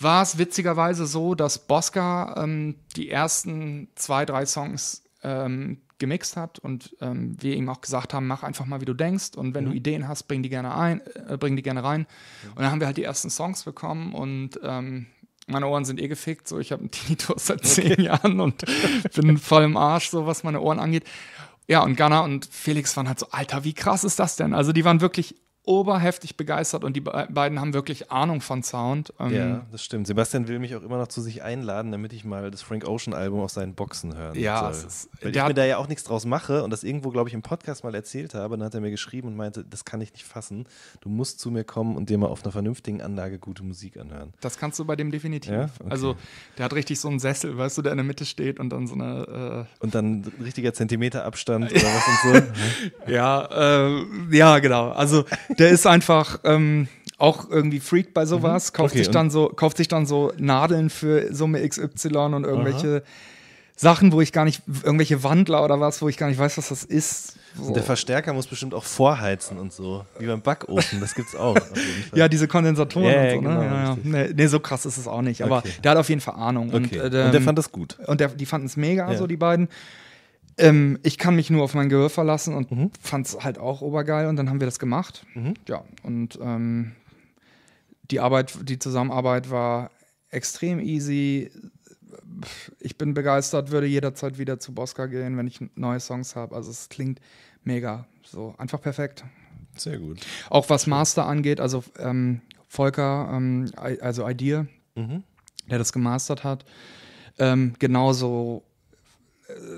war es witzigerweise so, dass Bosca ähm, die ersten zwei, drei Songs ähm, gemixt hat und ähm, wir ihm auch gesagt haben, mach einfach mal, wie du denkst und wenn ja. du Ideen hast, bring die gerne ein, äh, bring die gerne rein. Ja. Und dann haben wir halt die ersten Songs bekommen und ähm, meine Ohren sind eh gefickt, so ich habe einen Tinnitus seit okay. zehn Jahren und bin voll im Arsch, so was meine Ohren angeht. Ja, und Gunnar und Felix waren halt so, Alter, wie krass ist das denn? Also die waren wirklich oberheftig begeistert und die be beiden haben wirklich Ahnung von Sound. Ähm ja, das stimmt. Sebastian will mich auch immer noch zu sich einladen, damit ich mal das Frank Ocean Album auf seinen Boxen hören ja, soll. Ist, Weil ich mir da ja auch nichts draus mache und das irgendwo, glaube ich, im Podcast mal erzählt habe. Dann hat er mir geschrieben und meinte, das kann ich nicht fassen. Du musst zu mir kommen und dir mal auf einer vernünftigen Anlage gute Musik anhören. Das kannst du bei dem definitiv. Ja? Okay. Also der hat richtig so einen Sessel, weißt du, der in der Mitte steht und dann so eine äh Und dann richtiger Zentimeter Abstand oder was und so. ja, äh, ja, genau. Also der ist einfach ähm, auch irgendwie Freak bei sowas, mhm. kauft, okay, sich dann so, kauft sich dann so Nadeln für Summe XY und irgendwelche Aha. Sachen, wo ich gar nicht, irgendwelche Wandler oder was, wo ich gar nicht weiß, was das ist. So. Der Verstärker muss bestimmt auch vorheizen und so, wie beim Backofen, das gibt's auch. ja, diese Kondensatoren yeah, und so, ne? genau, ne? Ja, nee, nee, so krass ist es auch nicht, aber okay. der hat auf jeden Fall Ahnung. Okay. Und, ähm, und der ähm, fand das gut. Und der, die fanden es mega, ja. so die beiden. Ähm, ich kann mich nur auf mein Gehör verlassen und mhm. fand es halt auch obergeil und dann haben wir das gemacht. Mhm. Ja, und ähm, die Arbeit, die Zusammenarbeit war extrem easy. Ich bin begeistert, würde jederzeit wieder zu Bosca gehen, wenn ich neue Songs habe. Also es klingt mega, so einfach perfekt. Sehr gut. Auch was Master angeht, also ähm, Volker, ähm, also Idea, mhm. der das gemastert hat, ähm, genauso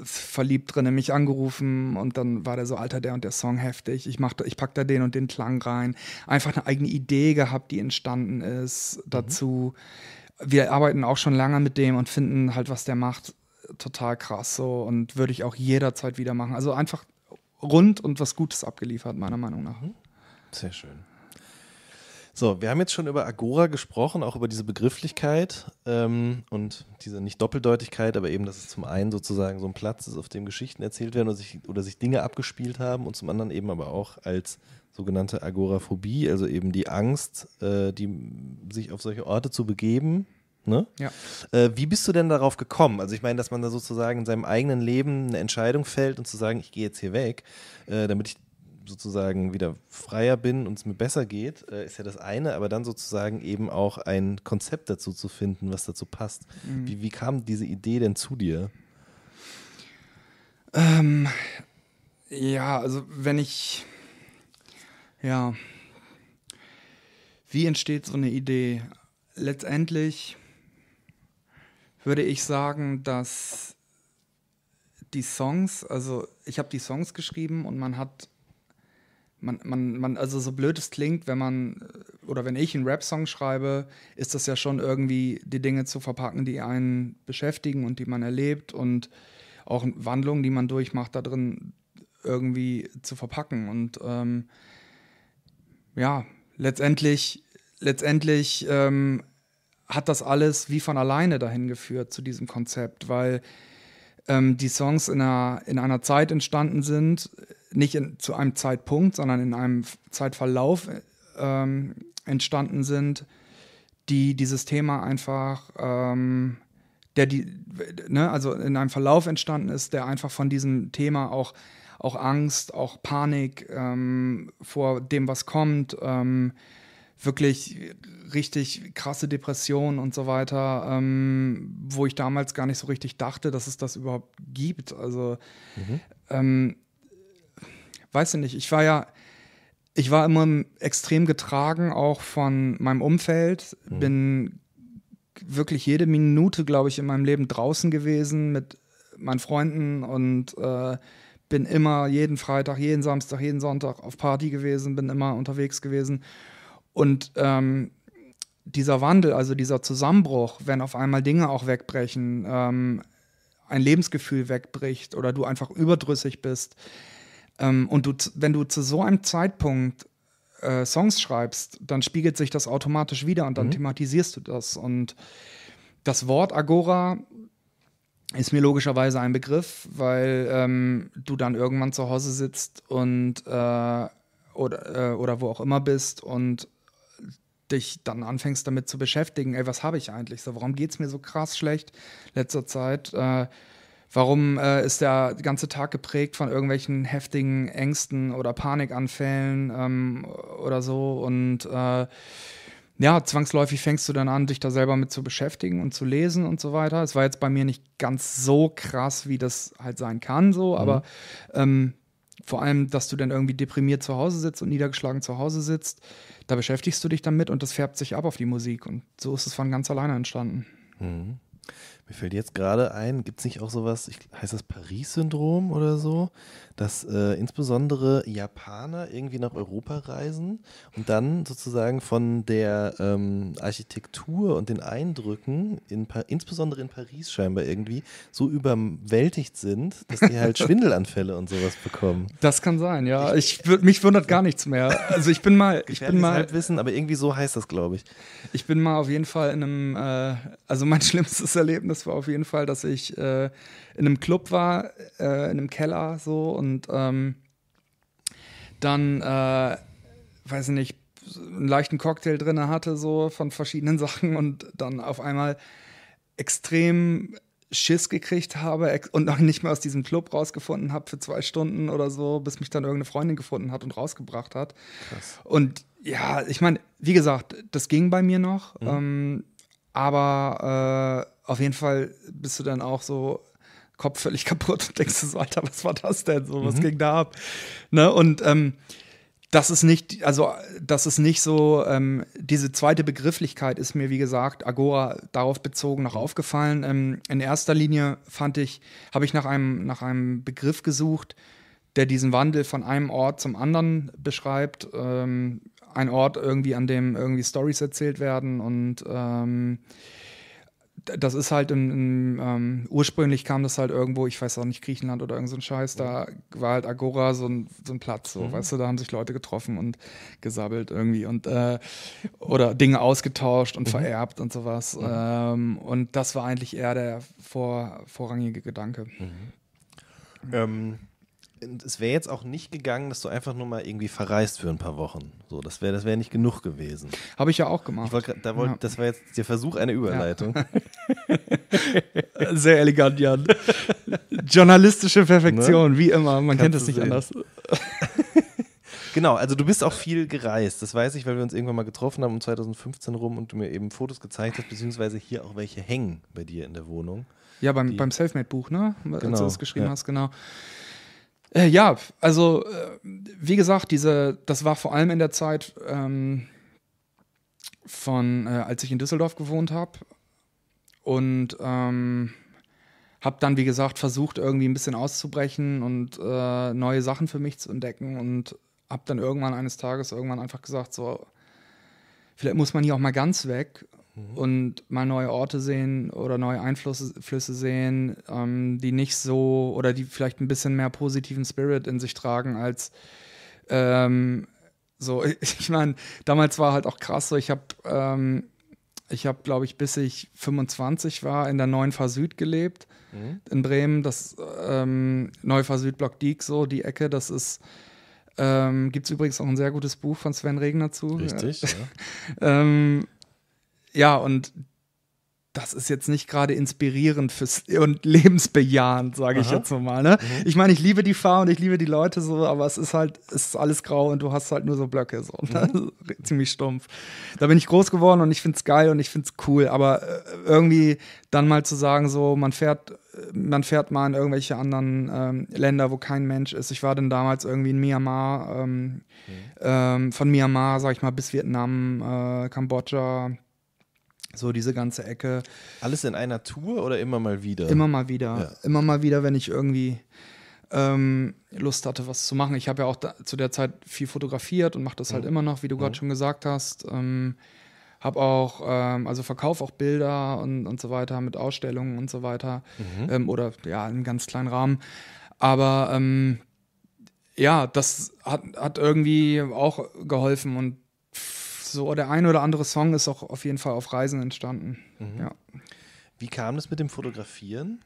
verliebt drin, mich angerufen und dann war der so, Alter, der und der Song heftig, ich, mach, ich pack da den und den Klang rein. Einfach eine eigene Idee gehabt, die entstanden ist dazu. Mhm. Wir arbeiten auch schon lange mit dem und finden halt, was der macht, total krass so und würde ich auch jederzeit wieder machen. Also einfach rund und was Gutes abgeliefert, meiner Meinung nach. Mhm. Sehr schön. So, wir haben jetzt schon über Agora gesprochen, auch über diese Begrifflichkeit ähm, und diese nicht Doppeldeutigkeit, aber eben, dass es zum einen sozusagen so ein Platz ist, auf dem Geschichten erzählt werden oder sich, oder sich Dinge abgespielt haben und zum anderen eben aber auch als sogenannte Agoraphobie, also eben die Angst, äh, die, sich auf solche Orte zu begeben, Ne? Ja. Äh, wie bist du denn darauf gekommen? Also ich meine, dass man da sozusagen in seinem eigenen Leben eine Entscheidung fällt und zu sagen, ich gehe jetzt hier weg, äh, damit ich sozusagen wieder freier bin und es mir besser geht, äh, ist ja das eine, aber dann sozusagen eben auch ein Konzept dazu zu finden, was dazu passt. Mhm. Wie, wie kam diese Idee denn zu dir? Ähm, ja, also wenn ich, ja, wie entsteht so eine Idee? Letztendlich würde ich sagen, dass die Songs, also ich habe die Songs geschrieben und man hat man, man, man, also so blöd es klingt, wenn man äh, oder wenn ich einen Rap-Song schreibe, ist das ja schon irgendwie die Dinge zu verpacken, die einen beschäftigen und die man erlebt und auch Wandlungen, die man durchmacht, da drin irgendwie zu verpacken. Und ähm, ja, letztendlich, letztendlich ähm, hat das alles wie von alleine dahin geführt zu diesem Konzept, weil ähm, die Songs in einer, in einer Zeit entstanden sind, nicht in, zu einem Zeitpunkt, sondern in einem Zeitverlauf ähm, entstanden sind, die dieses Thema einfach, ähm, der die, ne, also in einem Verlauf entstanden ist, der einfach von diesem Thema auch, auch Angst, auch Panik ähm, vor dem, was kommt, ähm, wirklich richtig krasse Depressionen und so weiter, ähm, wo ich damals gar nicht so richtig dachte, dass es das überhaupt gibt. Also, mhm. ähm, weiß ich nicht, ich war ja, ich war immer extrem getragen, auch von meinem Umfeld, mhm. bin wirklich jede Minute, glaube ich, in meinem Leben draußen gewesen mit meinen Freunden und äh, bin immer jeden Freitag, jeden Samstag, jeden Sonntag auf Party gewesen, bin immer unterwegs gewesen. Und ähm, dieser Wandel, also dieser Zusammenbruch, wenn auf einmal Dinge auch wegbrechen, ähm, ein Lebensgefühl wegbricht oder du einfach überdrüssig bist. Ähm, und du, wenn du zu so einem Zeitpunkt äh, Songs schreibst, dann spiegelt sich das automatisch wieder und dann mhm. thematisierst du das. Und das Wort Agora ist mir logischerweise ein Begriff, weil ähm, du dann irgendwann zu Hause sitzt und äh, oder, äh, oder wo auch immer bist und dich dann anfängst damit zu beschäftigen, ey, was habe ich eigentlich so, warum geht es mir so krass schlecht letzter Zeit, äh, warum äh, ist der ganze Tag geprägt von irgendwelchen heftigen Ängsten oder Panikanfällen ähm, oder so und äh, ja, zwangsläufig fängst du dann an, dich da selber mit zu beschäftigen und zu lesen und so weiter. Es war jetzt bei mir nicht ganz so krass, wie das halt sein kann, so, mhm. aber ähm, vor allem, dass du dann irgendwie deprimiert zu Hause sitzt und niedergeschlagen zu Hause sitzt, da beschäftigst du dich damit und das färbt sich ab auf die Musik. Und so ist es von ganz alleine entstanden. Mhm. Mir fällt jetzt gerade ein, gibt es nicht auch sowas, ich, heißt das Paris-Syndrom oder so? dass äh, insbesondere Japaner irgendwie nach Europa reisen und dann sozusagen von der ähm, Architektur und den Eindrücken, in insbesondere in Paris scheinbar irgendwie, so überwältigt sind, dass die halt Schwindelanfälle und sowas bekommen. Das kann sein, ja. Ich, ich, mich wundert gar nichts mehr. Also ich bin mal, ich bin mal Halbwissen, aber irgendwie so heißt das, glaube ich. Ich bin mal auf jeden Fall in einem, äh, also mein schlimmstes Erlebnis war auf jeden Fall, dass ich äh, in einem Club war, äh, in einem Keller so und und ähm, dann, äh, weiß ich nicht, einen leichten Cocktail drin hatte, so von verschiedenen Sachen und dann auf einmal extrem Schiss gekriegt habe und noch nicht mehr aus diesem Club rausgefunden habe für zwei Stunden oder so, bis mich dann irgendeine Freundin gefunden hat und rausgebracht hat. Krass. Und ja, ich meine, wie gesagt, das ging bei mir noch, mhm. ähm, aber äh, auf jeden Fall bist du dann auch so Kopf völlig kaputt und denkst du so, Alter, was war das denn? So, was mhm. ging da ab? Ne? Und ähm, das ist nicht, also das ist nicht so, ähm, diese zweite Begrifflichkeit ist mir, wie gesagt, Agora darauf bezogen noch mhm. aufgefallen. Ähm, in erster Linie fand ich, habe ich nach einem, nach einem Begriff gesucht, der diesen Wandel von einem Ort zum anderen beschreibt. Ähm, ein Ort irgendwie, an dem irgendwie Stories erzählt werden und ähm, das ist halt im, im ähm, ursprünglich kam das halt irgendwo, ich weiß auch nicht, Griechenland oder irgend so ein Scheiß, da war halt Agora so ein, so ein Platz, so, mhm. weißt du, da haben sich Leute getroffen und gesabbelt irgendwie und äh, oder Dinge ausgetauscht und mhm. vererbt und sowas. Mhm. Ähm, und das war eigentlich eher der vor, vorrangige Gedanke. Mhm. Ähm, es wäre jetzt auch nicht gegangen, dass du einfach nur mal irgendwie verreist für ein paar Wochen. So, das wäre das wär nicht genug gewesen. Habe ich ja auch gemacht. Wollt, da wollt, ja. Das war jetzt der Versuch einer Überleitung. Ja. Sehr elegant, Jan. Journalistische Perfektion, ne? wie immer. Man Kannst kennt es nicht sehen. anders. Genau, also du bist auch viel gereist. Das weiß ich, weil wir uns irgendwann mal getroffen haben um 2015 rum und du mir eben Fotos gezeigt hast, beziehungsweise hier auch welche hängen bei dir in der Wohnung. Ja, beim, beim Selfmade-Buch, ne? Als genau, du das geschrieben ja. hast, genau. Äh, ja, also äh, wie gesagt, diese, das war vor allem in der Zeit ähm, von, äh, als ich in Düsseldorf gewohnt habe und ähm, habe dann wie gesagt versucht irgendwie ein bisschen auszubrechen und äh, neue Sachen für mich zu entdecken und habe dann irgendwann eines Tages irgendwann einfach gesagt so vielleicht muss man hier auch mal ganz weg und mal neue Orte sehen oder neue Einflüsse sehen, ähm, die nicht so oder die vielleicht ein bisschen mehr positiven Spirit in sich tragen als ähm, so. Ich meine, damals war halt auch krass so, ich habe. Ähm, ich habe, glaube ich, bis ich 25 war, in der Neuenfahr Süd gelebt, mhm. in Bremen. Das ähm, Neuenfahr Süd Block Diek, so die Ecke, das ist ähm, Gibt es übrigens auch ein sehr gutes Buch von Sven Regner zu. Richtig. Ja. ähm, ja, und das ist jetzt nicht gerade inspirierend fürs und lebensbejahend, sage ich jetzt mal. Ne? Mhm. Ich meine, ich liebe die Fahr und ich liebe die Leute so, aber es ist halt, es ist alles grau und du hast halt nur so Blöcke so. Ne? Mhm. Ziemlich stumpf. Da bin ich groß geworden und ich finde es geil und ich finde es cool, aber äh, irgendwie dann mal zu sagen, so, man fährt, man fährt mal in irgendwelche anderen ähm, Länder, wo kein Mensch ist. Ich war dann damals irgendwie in Myanmar, ähm, mhm. ähm, von Myanmar, sag ich mal, bis Vietnam, äh, Kambodscha. So diese ganze Ecke. Alles in einer Tour oder immer mal wieder? Immer mal wieder. Ja. Immer mal wieder, wenn ich irgendwie ähm, Lust hatte, was zu machen. Ich habe ja auch da, zu der Zeit viel fotografiert und mache das halt mhm. immer noch, wie du mhm. gerade schon gesagt hast. Ähm, habe auch, ähm, also verkaufe auch Bilder und, und so weiter mit Ausstellungen und so weiter. Mhm. Ähm, oder ja, einen ganz kleinen Rahmen. Aber ähm, ja, das hat, hat irgendwie auch geholfen und so der ein oder andere Song ist auch auf jeden Fall auf Reisen entstanden. Mhm. Ja. Wie kam das mit dem Fotografieren?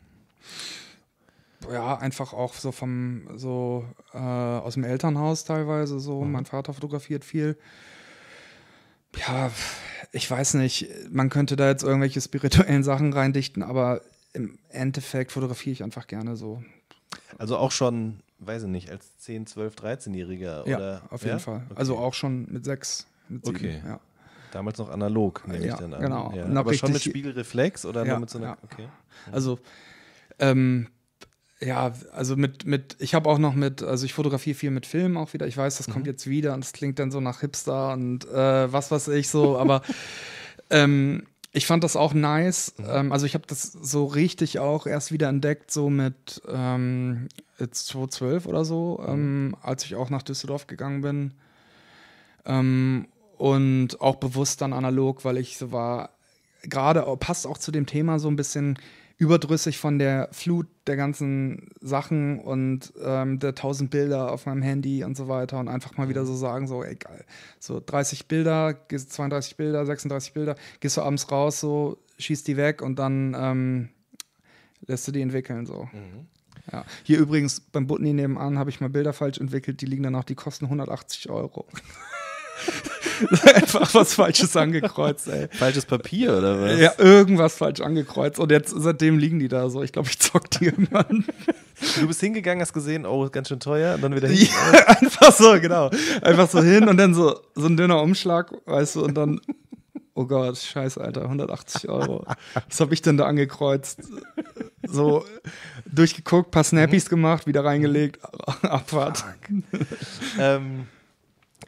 Ja, einfach auch so vom so äh, aus dem Elternhaus teilweise so. Mhm. Mein Vater fotografiert viel. Ja, ich weiß nicht. Man könnte da jetzt irgendwelche spirituellen Sachen reindichten, aber im Endeffekt fotografiere ich einfach gerne so. Also auch schon, weiß ich nicht, als 10, 12, 13-Jähriger? Ja, auf jeden ja? Fall. Also okay. Also auch schon mit sechs okay. Ja. Damals noch analog, nehme ja, ich dann an. Genau. Ja. Aber schon mit Spiegelreflex oder nur mit so einer. Okay. Also, ähm, ja, also mit, mit ich habe auch noch mit, also ich fotografiere viel mit Film auch wieder. Ich weiß, das mhm. kommt jetzt wieder und es klingt dann so nach Hipster und äh, was weiß ich so, aber ähm, ich fand das auch nice. Mhm. Ähm, also ich habe das so richtig auch erst wieder entdeckt, so mit ähm, 2012 oder so, mhm. Ähm, als ich auch nach Düsseldorf gegangen bin. Ähm, und auch bewusst dann analog, weil ich so war, gerade passt auch zu dem Thema so ein bisschen überdrüssig von der Flut der ganzen Sachen und ähm, der tausend Bilder auf meinem Handy und so weiter und einfach mal wieder mhm. so sagen, so, egal, so 30 Bilder, 32 Bilder, 36 Bilder, gehst du abends raus, so, schießt die weg und dann ähm, lässt du die entwickeln, so. Mhm. Ja. Hier übrigens beim Butni nebenan habe ich mal Bilder falsch entwickelt, die liegen dann auch, die kosten 180 Euro. Einfach was Falsches angekreuzt, ey. Falsches Papier oder was? Ja, irgendwas falsch angekreuzt. Und jetzt seitdem liegen die da so. Ich glaube, ich zock die irgendwann. Du bist hingegangen, hast gesehen, oh, ist ganz schön teuer, und dann wieder hin. Ja, einfach so, genau. Einfach so hin und dann so, so ein dünner Umschlag, weißt du, und dann, oh Gott, scheiße, Alter, 180 Euro. Was habe ich denn da angekreuzt? So durchgeguckt, paar Snappies mhm. gemacht, wieder reingelegt, Abfahrt. ähm,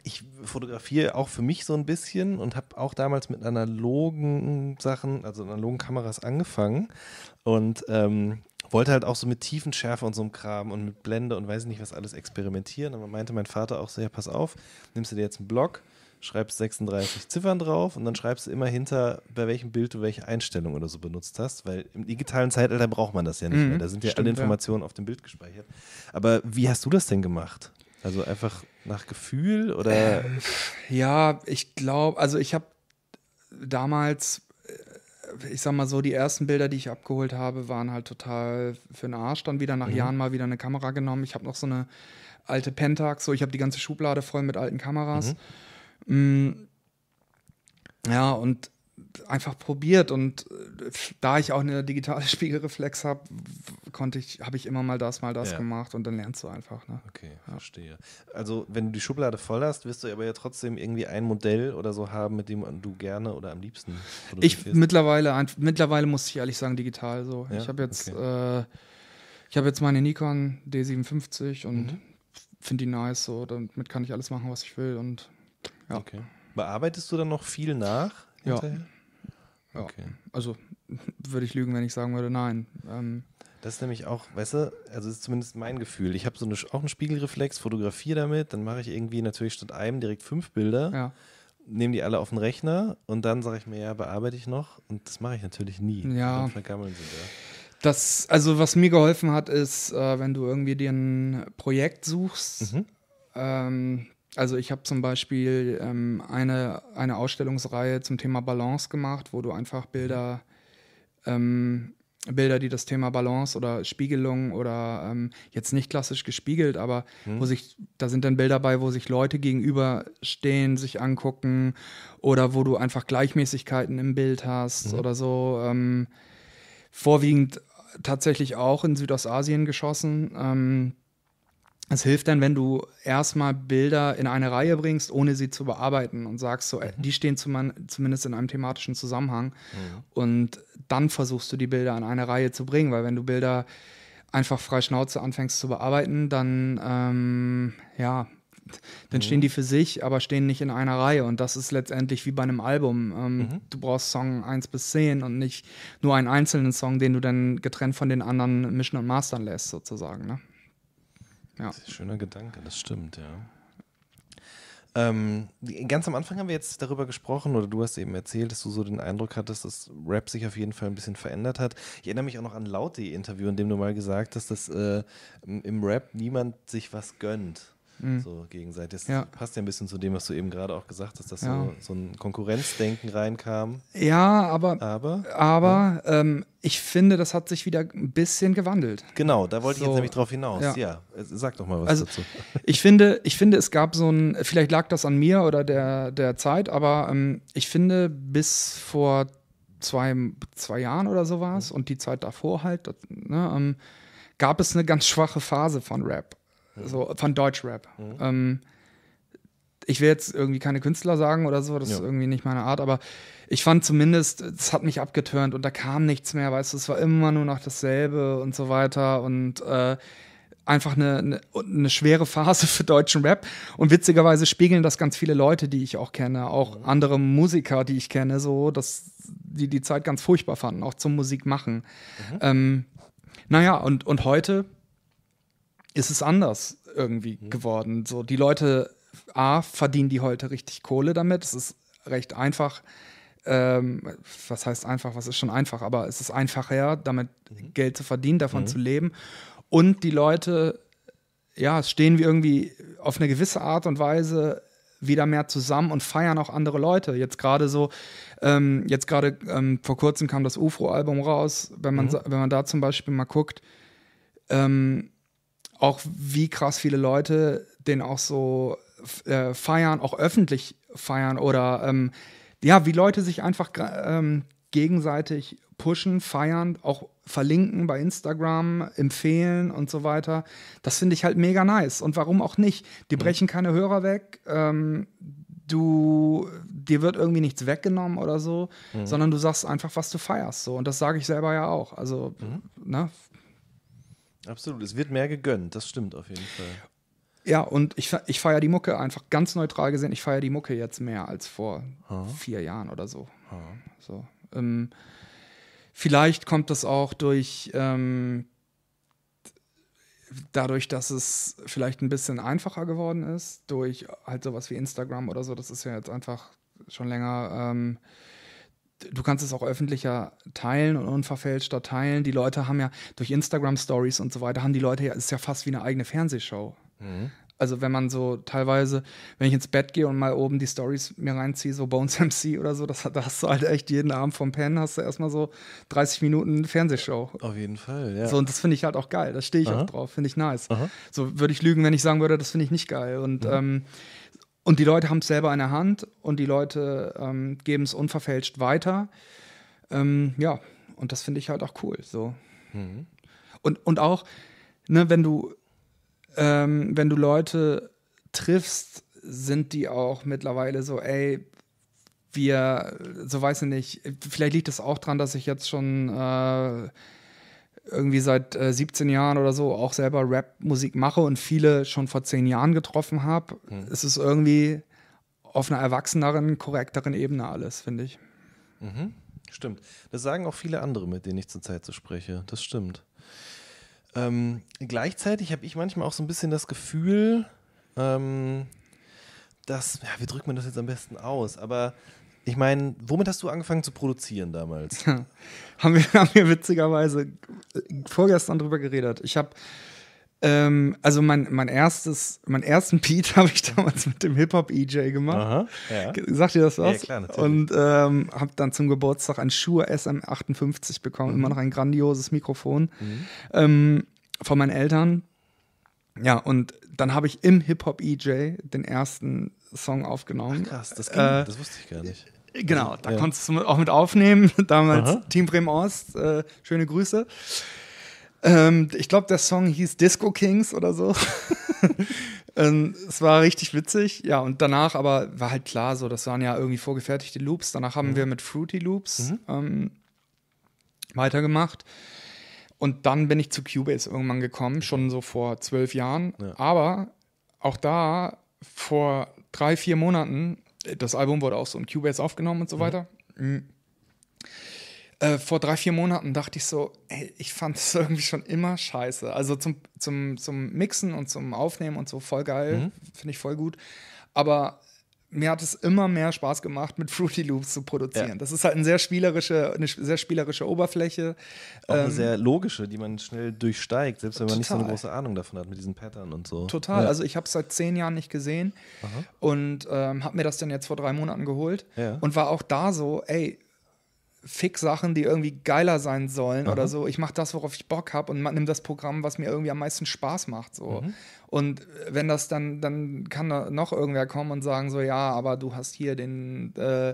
ich fotografiere auch für mich so ein bisschen und habe auch damals mit analogen Sachen, also analogen Kameras angefangen und ähm, wollte halt auch so mit Tiefenschärfe und so einem Kram und mit Blende und weiß nicht was alles experimentieren. Aber meinte mein Vater auch so, ja, pass auf, nimmst du dir jetzt einen Block, schreibst 36 Ziffern drauf und dann schreibst du immer hinter, bei welchem Bild du welche Einstellung oder so benutzt hast, weil im digitalen Zeitalter braucht man das ja nicht mhm, mehr. Da sind ja stimmt, alle Informationen ja. auf dem Bild gespeichert. Aber wie hast du das denn gemacht? Also einfach nach Gefühl oder? Äh, ja, ich glaube, also ich habe damals, äh, ich sag mal so, die ersten Bilder, die ich abgeholt habe, waren halt total für den Arsch. Dann wieder nach mhm. Jahren mal wieder eine Kamera genommen. Ich habe noch so eine alte Pentax, so ich habe die ganze Schublade voll mit alten Kameras. Mhm. Mm, ja, und einfach probiert und äh, da ich auch eine digitale Spiegelreflex habe, konnte ich, habe ich immer mal das, mal das ja. gemacht und dann lernst du einfach. Ne? Okay, ja. verstehe. Also wenn du die Schublade voll hast, wirst du aber ja trotzdem irgendwie ein Modell oder so haben, mit dem du gerne oder am liebsten. Ich mittlerweile, ein, mittlerweile muss ich ehrlich sagen digital so. Ja? Ich habe jetzt, okay. äh, ich habe jetzt meine Nikon d 57 und mhm. finde die nice so. Damit kann ich alles machen, was ich will und ja. Okay. Bearbeitest du dann noch viel nach? Hinterher? Ja. Okay. Also würde ich lügen, wenn ich sagen würde, nein. Ähm, das ist nämlich auch, weißt du, also ist zumindest mein Gefühl. Ich habe so eine, auch einen Spiegelreflex, fotografiere damit, dann mache ich irgendwie natürlich statt einem direkt fünf Bilder, ja. nehme die alle auf den Rechner und dann sage ich mir, ja, bearbeite ich noch und das mache ich natürlich nie. Ja. Vergammeln sind ja. Das, also was mir geholfen hat, ist, äh, wenn du irgendwie dir ein Projekt suchst, mhm. ähm, also ich habe zum Beispiel ähm, eine, eine Ausstellungsreihe zum Thema Balance gemacht, wo du einfach mhm. Bilder, ähm, Bilder, die das Thema Balance oder Spiegelung oder ähm, jetzt nicht klassisch gespiegelt, aber mhm. wo sich, da sind dann Bilder bei, wo sich Leute gegenüberstehen, sich angucken oder wo du einfach Gleichmäßigkeiten im Bild hast mhm. oder so. Ähm, vorwiegend tatsächlich auch in Südostasien geschossen ähm, es hilft dann, wenn du erstmal Bilder in eine Reihe bringst, ohne sie zu bearbeiten und sagst, so, äh, mhm. die stehen zum, zumindest in einem thematischen Zusammenhang. Mhm. Und dann versuchst du die Bilder in eine Reihe zu bringen, weil wenn du Bilder einfach frei Schnauze anfängst zu bearbeiten, dann ähm, ja, dann mhm. stehen die für sich, aber stehen nicht in einer Reihe. Und das ist letztendlich wie bei einem Album. Ähm, mhm. Du brauchst Song 1 bis 10 und nicht nur einen einzelnen Song, den du dann getrennt von den anderen mischen und mastern lässt, sozusagen. Ne? Ja. schöner Gedanke, das stimmt, ja. Ähm, ganz am Anfang haben wir jetzt darüber gesprochen, oder du hast eben erzählt, dass du so den Eindruck hattest, dass Rap sich auf jeden Fall ein bisschen verändert hat. Ich erinnere mich auch noch an Laut.de Interview, in dem du mal gesagt hast, dass äh, im Rap niemand sich was gönnt mhm. so gegenseitig. Das ja. passt ja ein bisschen zu dem, was du eben gerade auch gesagt hast, dass ja. so, so, ein Konkurrenzdenken reinkam. Ja, aber, aber, aber ja. Ne? Ähm, ich finde, das hat sich wieder ein bisschen gewandelt. Genau, da wollte so, ich jetzt nämlich drauf hinaus. Ja. sag doch mal was also, dazu. Ich finde, ich finde, es gab so ein, vielleicht lag das an mir oder der, der Zeit, aber ähm, ich finde, bis vor zwei, zwei Jahren oder sowas war mhm. und die Zeit davor halt, das, ne, ähm, gab es eine ganz schwache Phase von Rap. So, von Deutschrap. Mhm. Ähm, ich will jetzt irgendwie keine Künstler sagen oder so, das ja. ist irgendwie nicht meine Art, aber ich fand zumindest, es hat mich abgeturnt und da kam nichts mehr, weißt du, es war immer nur noch dasselbe und so weiter und äh, einfach eine, eine, eine, schwere Phase für deutschen Rap. Und witzigerweise spiegeln das ganz viele Leute, die ich auch kenne, auch mhm. andere Musiker, die ich kenne, so, dass die die Zeit ganz furchtbar fanden, auch zum Musikmachen. Mhm. Ähm, naja, und, und heute ist es anders irgendwie mhm. geworden. So, die Leute, A, verdienen die heute richtig Kohle damit. Es ist recht einfach. Ähm, was heißt einfach? Was ist schon einfach? Aber es ist einfacher, damit mhm. Geld zu verdienen, davon mhm. zu leben. Und die Leute, ja, stehen wir irgendwie auf eine gewisse Art und Weise wieder mehr zusammen und feiern auch andere Leute. Jetzt gerade so, ähm, jetzt gerade ähm, vor kurzem kam das UFO-Album raus. Wenn man, mhm. wenn man da zum Beispiel mal guckt, ähm, auch wie krass viele Leute den auch so äh, feiern, auch öffentlich feiern oder ähm, ja, wie Leute sich einfach ähm, gegenseitig pushen, feiern, auch verlinken bei Instagram, empfehlen und so weiter. Das finde ich halt mega nice. Und warum auch nicht? Die mhm. brechen keine Hörer weg. Ähm, du, dir wird irgendwie nichts weggenommen oder so, mhm. sondern du sagst einfach, was du feierst. So. Und das sage ich selber ja auch. Also, mhm. ne, Absolut, es wird mehr gegönnt, das stimmt auf jeden Fall. Ja, und ich, ich feiere die Mucke einfach ganz neutral gesehen. Ich feiere die Mucke jetzt mehr als vor ha? vier Jahren oder so. so ähm, vielleicht kommt das auch durch ähm, dadurch, dass es vielleicht ein bisschen einfacher geworden ist, durch halt sowas wie Instagram oder so. Das ist ja jetzt einfach schon länger. Ähm, du kannst es auch öffentlicher teilen und unverfälschter teilen. Die Leute haben ja durch Instagram Stories und so weiter, haben die Leute ja, ist ja fast wie eine eigene Fernsehshow. Mhm. Also wenn man so teilweise, wenn ich ins Bett gehe und mal oben die Stories mir reinziehe, so Bones MC oder so, das, da hast du halt echt jeden Abend vom Pen, hast du erstmal so 30 Minuten Fernsehshow. Auf jeden Fall, ja. So, und das finde ich halt auch geil, da stehe ich Aha. auch drauf, finde ich nice. Aha. So würde ich lügen, wenn ich sagen würde, das finde ich nicht geil. Und mhm. ähm, und die Leute haben es selber in der Hand und die Leute ähm, geben es unverfälscht weiter. Ähm, ja, und das finde ich halt auch cool. So. Mhm. Und, und auch, ne, wenn du, ähm, wenn du Leute triffst, sind die auch mittlerweile so, ey, wir, so weiß ich nicht, vielleicht liegt es auch dran, dass ich jetzt schon äh, irgendwie seit äh, 17 Jahren oder so auch selber Rap-Musik mache und viele schon vor zehn Jahren getroffen habe, mhm. ist es irgendwie auf einer erwachseneren, korrekteren Ebene alles, finde ich. Mhm. Stimmt. Das sagen auch viele andere, mit denen ich zurzeit so spreche. Das stimmt. Ähm, gleichzeitig habe ich manchmal auch so ein bisschen das Gefühl, ähm, dass, ja, wie drückt man das jetzt am besten aus? Aber ich meine, womit hast du angefangen zu produzieren damals? Ja. Haben, wir, haben wir witzigerweise äh, vorgestern drüber geredet. Ich habe, ähm, also mein, mein erstes, meinen ersten Beat habe ich damals mit dem Hip-Hop-EJ gemacht. Aha, ja. Sagt dir das was? Ja, klar, natürlich. Und ähm, habe dann zum Geburtstag ein Shure SM58 bekommen, mhm. immer noch ein grandioses Mikrofon mhm. ähm, von meinen Eltern. Ja, und dann habe ich im Hip-Hop-EJ den ersten Song aufgenommen. Ach krass, das, äh, ging, äh, das wusste ich gar nicht. Genau, da ja. konntest du auch mit aufnehmen. Damals Aha. Team Bremen Ost, äh, schöne Grüße. Ähm, ich glaube, der Song hieß Disco Kings oder so. ähm, es war richtig witzig. Ja, und danach aber war halt klar, so, das waren ja irgendwie vorgefertigte Loops. Danach haben mhm. wir mit Fruity Loops mhm. ähm, weitergemacht. Und dann bin ich zu Cubase irgendwann gekommen, schon mhm. so vor zwölf Jahren. Ja. Aber auch da vor drei, vier Monaten das Album wurde auch so in Cubase aufgenommen und so mhm. weiter. Mhm. Äh, vor drei, vier Monaten dachte ich so, ey, ich fand es irgendwie schon immer scheiße. Also zum, zum, zum Mixen und zum Aufnehmen und so voll geil, mhm. finde ich voll gut. Aber mir hat es immer mehr Spaß gemacht, mit Fruity Loops zu produzieren. Ja. Das ist halt eine sehr spielerische, eine sehr spielerische Oberfläche. Auch eine ähm, sehr logische, die man schnell durchsteigt, selbst wenn total. man nicht so eine große Ahnung davon hat mit diesen Pattern und so. Total. Ja. Also ich habe es seit zehn Jahren nicht gesehen Aha. und ähm, habe mir das dann jetzt vor drei Monaten geholt ja. und war auch da so, ey, Fick-Sachen, die irgendwie geiler sein sollen mhm. oder so. Ich mache das, worauf ich Bock habe und nimm das Programm, was mir irgendwie am meisten Spaß macht. So. Mhm. Und äh, wenn das dann, dann kann da noch irgendwer kommen und sagen so, ja, aber du hast hier den äh,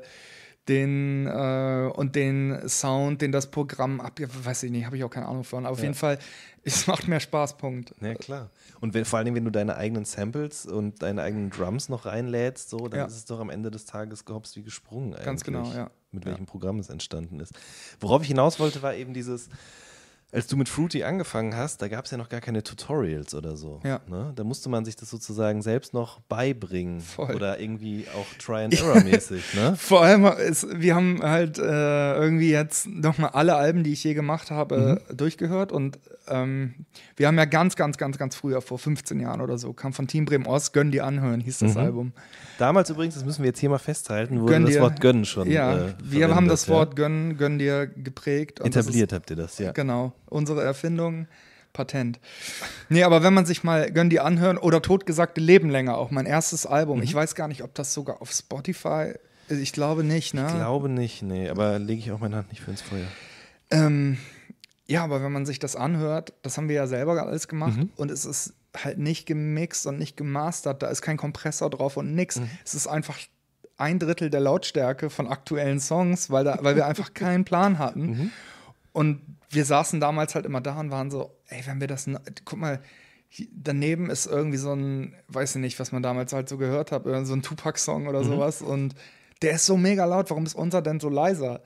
den äh, und den Sound, den das Programm ab, weiß ich nicht, habe ich auch keine Ahnung von. auf ja. jeden Fall, es macht mehr Spaß, Punkt. Ja, klar. Und wenn, vor allem, wenn du deine eigenen Samples und deine eigenen Drums noch reinlädst, so, dann ja. ist es doch am Ende des Tages gehopst wie gesprungen eigentlich. Ganz genau, ja. Mit welchem Programm es entstanden ist. Worauf ich hinaus wollte, war eben dieses, als du mit Fruity angefangen hast, da gab es ja noch gar keine Tutorials oder so. Ja. Ne? Da musste man sich das sozusagen selbst noch beibringen. Voll. Oder irgendwie auch Try-and-Error-mäßig. ne? Vor allem, ist, wir haben halt äh, irgendwie jetzt nochmal alle Alben, die ich je gemacht habe, mhm. durchgehört. Und ähm, wir haben ja ganz, ganz, ganz, ganz früher, vor 15 Jahren oder so, kam von Team Bremen Ost, Gönn die anhören, hieß das mhm. Album. Damals übrigens, das müssen wir jetzt hier mal festhalten, wurde gönn das dir, Wort Gönnen schon. Ja, äh, wir haben das Wort ja. Gönnen, Gönn dir geprägt. Etabliert ist, habt ihr das, ja. Genau unsere Erfindung. Patent. Nee, aber wenn man sich mal Gönn die anhören oder Totgesagte Leben länger, auch mein erstes Album. Mhm. Ich weiß gar nicht, ob das sogar auf Spotify. Äh, ich glaube nicht, ne? Ich glaube nicht, nee, aber lege ich auch meine Hand nicht für ins Feuer. Ähm, ja, aber wenn man sich das anhört, das haben wir ja selber alles gemacht mhm. und es ist halt nicht gemixt und nicht gemastert, da ist kein Kompressor drauf und nix. Mhm. Es ist einfach ein Drittel der Lautstärke von aktuellen Songs, weil, da, weil wir einfach keinen Plan hatten. Mhm. Und wir saßen damals halt immer da und waren so, ey, wenn wir das, guck mal, daneben ist irgendwie so ein, weiß ich nicht, was man damals halt so gehört hat, so ein Tupac-Song oder mhm. sowas. Und der ist so mega laut, warum ist unser denn so leiser?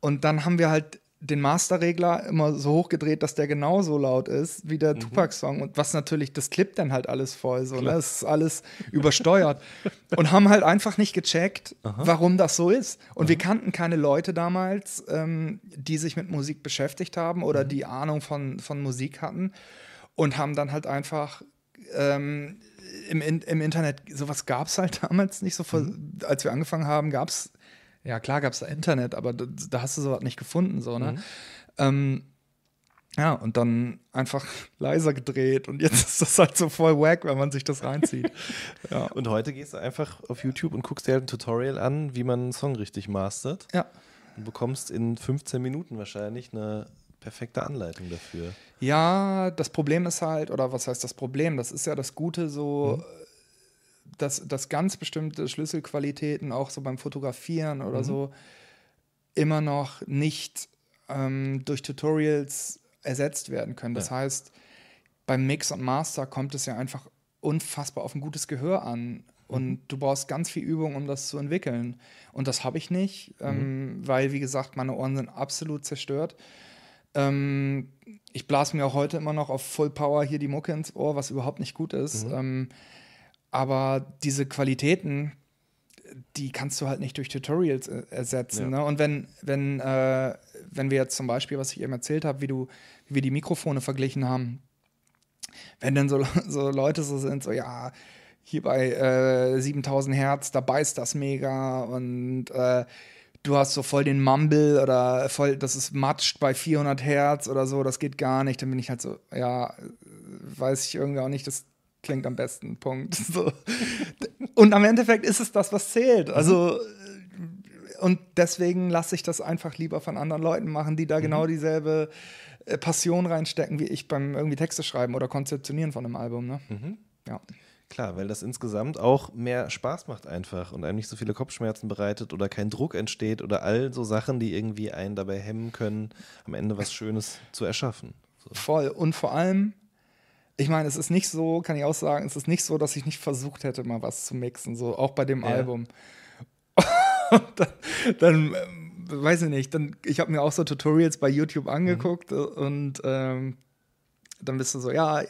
Und dann haben wir halt den Masterregler immer so hochgedreht, dass der genauso laut ist wie der mhm. Tupac-Song. Und was natürlich, das klippt dann halt alles voll so. Ne? Das ist alles übersteuert. und haben halt einfach nicht gecheckt, Aha. warum das so ist. Und Aha. wir mhm. kannten keine Leute damals, ähm, die sich mit Musik beschäftigt haben oder mhm. die Ahnung von, von Musik hatten. Und haben dann halt einfach ähm, im, im Internet, sowas gab es halt damals nicht so. Vor, mhm. Als wir angefangen haben, gab es ja klar gab es da Internet, aber da, da, hast du sowas nicht gefunden, so, ne? Mhm. Ähm, ja, und dann einfach leiser gedreht und jetzt ist das halt so voll wack, wenn man sich das reinzieht. ja. Und heute gehst du einfach auf YouTube und guckst dir halt ein Tutorial an, wie man einen Song richtig mastert. Ja. Und bekommst in 15 Minuten wahrscheinlich eine perfekte Anleitung dafür. Ja, das Problem ist halt, oder was heißt das Problem? Das ist ja das Gute so, mhm dass, dass ganz bestimmte Schlüsselqualitäten auch so beim Fotografieren oder mhm. so immer noch nicht ähm, durch Tutorials ersetzt werden können. Das ja. heißt, beim Mix und Master kommt es ja einfach unfassbar auf ein gutes Gehör an. Und mhm. du brauchst ganz viel Übung, um das zu entwickeln. Und das habe ich nicht, ähm, mhm. weil, wie gesagt, meine Ohren sind absolut zerstört. Ähm, ich blase mir auch heute immer noch auf Full Power hier die Mucke ins Ohr, was überhaupt nicht gut ist. Mhm. Ähm, aber diese Qualitäten, die kannst du halt nicht durch Tutorials äh, ersetzen. Ja. Ne? Und wenn, wenn, äh, wenn wir jetzt zum Beispiel, was ich eben erzählt habe, wie du, wie wir die Mikrofone verglichen haben, wenn dann so, so Leute so sind, so ja, hier bei äh, 7000 Hertz, da beißt das mega und äh, du hast so voll den Mumble oder voll, das ist matscht bei 400 Hertz oder so, das geht gar nicht. Dann bin ich halt so, ja, äh, weiß ich irgendwie auch nicht, das klingt am besten, Punkt. So. Und am Endeffekt ist es das, was zählt. Also äh, und deswegen lasse ich das einfach lieber von anderen Leuten machen, die da mhm. genau dieselbe äh, Passion reinstecken wie ich beim irgendwie Texte schreiben oder konzeptionieren von einem Album. Ne? Mhm. Ja. Klar, weil das insgesamt auch mehr Spaß macht einfach und einem nicht so viele Kopfschmerzen bereitet oder kein Druck entsteht oder all so Sachen, die irgendwie einen dabei hemmen können, am Ende was Schönes zu erschaffen. So. Voll. Und vor allem ich meine, es ist nicht so, kann ich auch sagen, es ist nicht so, dass ich nicht versucht hätte, mal was zu mixen, so auch bei dem ja. Album. dann, dann, ähm, weiß ich nicht, dann, ich habe mir auch so Tutorials bei YouTube angeguckt mhm. und ähm, dann bist du so, ja,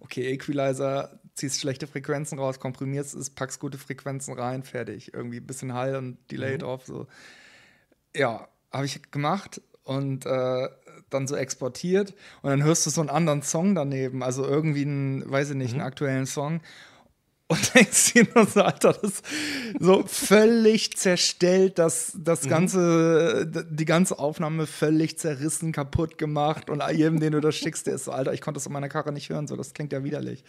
okay, Equalizer, ziehst schlechte Frequenzen raus, komprimierst es, packst gute Frequenzen rein, fertig. Irgendwie ein bisschen Hall und Delay mhm. drauf, so. Ja, habe ich gemacht und äh, dann so exportiert und dann hörst du so einen anderen Song daneben, also irgendwie einen, weiß ich nicht, mhm. einen aktuellen Song und denkst dir nur so, Alter, das so völlig zerstellt, das, das mhm. ganze, die ganze Aufnahme völlig zerrissen, kaputt gemacht und jedem, den du das schickst, der ist so, Alter, ich konnte das in meiner Karre nicht hören, so, das klingt ja widerlich.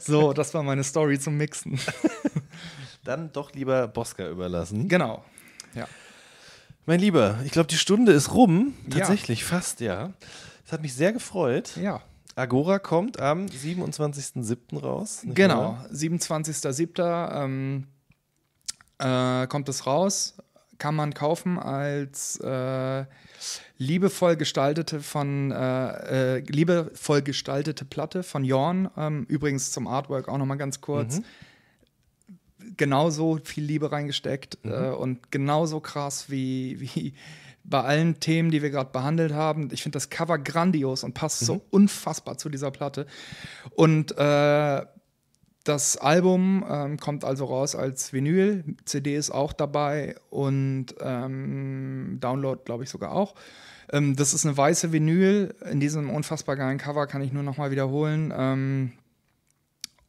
So, das war meine Story zum Mixen. Dann doch lieber Bosca überlassen. Genau, ja. Mein Lieber, ich glaube, die Stunde ist rum. Tatsächlich, ja. fast, ja. Es hat mich sehr gefreut. Ja. Agora kommt am 27.07. raus. Genau, 27.07. Ähm, äh, kommt es raus. Kann man kaufen als äh, liebevoll gestaltete von äh, äh liebevoll gestaltete Platte von Jorn. Ähm, übrigens zum Artwork auch nochmal ganz kurz. Mhm genauso viel Liebe reingesteckt mhm. äh, und genauso krass wie, wie bei allen Themen, die wir gerade behandelt haben. Ich finde das Cover grandios und passt mhm. so unfassbar zu dieser Platte. Und äh, das Album ähm, kommt also raus als Vinyl, CD ist auch dabei und ähm, Download, glaube ich, sogar auch. Ähm, das ist eine weiße Vinyl in diesem unfassbar geilen Cover, kann ich nur noch mal wiederholen. Ähm,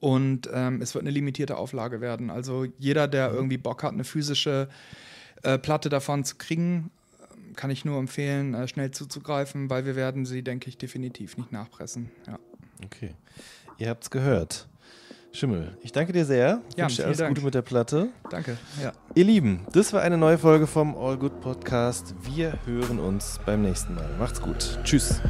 und ähm, es wird eine limitierte Auflage werden. Also jeder, der mhm. irgendwie Bock hat, eine physische äh, Platte davon zu kriegen, ähm, kann ich nur empfehlen, äh, schnell zuzugreifen, weil wir werden sie, denke ich, definitiv nicht nachpressen. Ja. Okay. Ihr habt's gehört. Schimmel, ich danke dir sehr. Ich ja, wünsche dir alles Dank. Gute mit der Platte. Danke. Ja. Ihr Lieben, das war eine neue Folge vom All Good Podcast. Wir hören uns beim nächsten Mal. Macht's gut. Tschüss.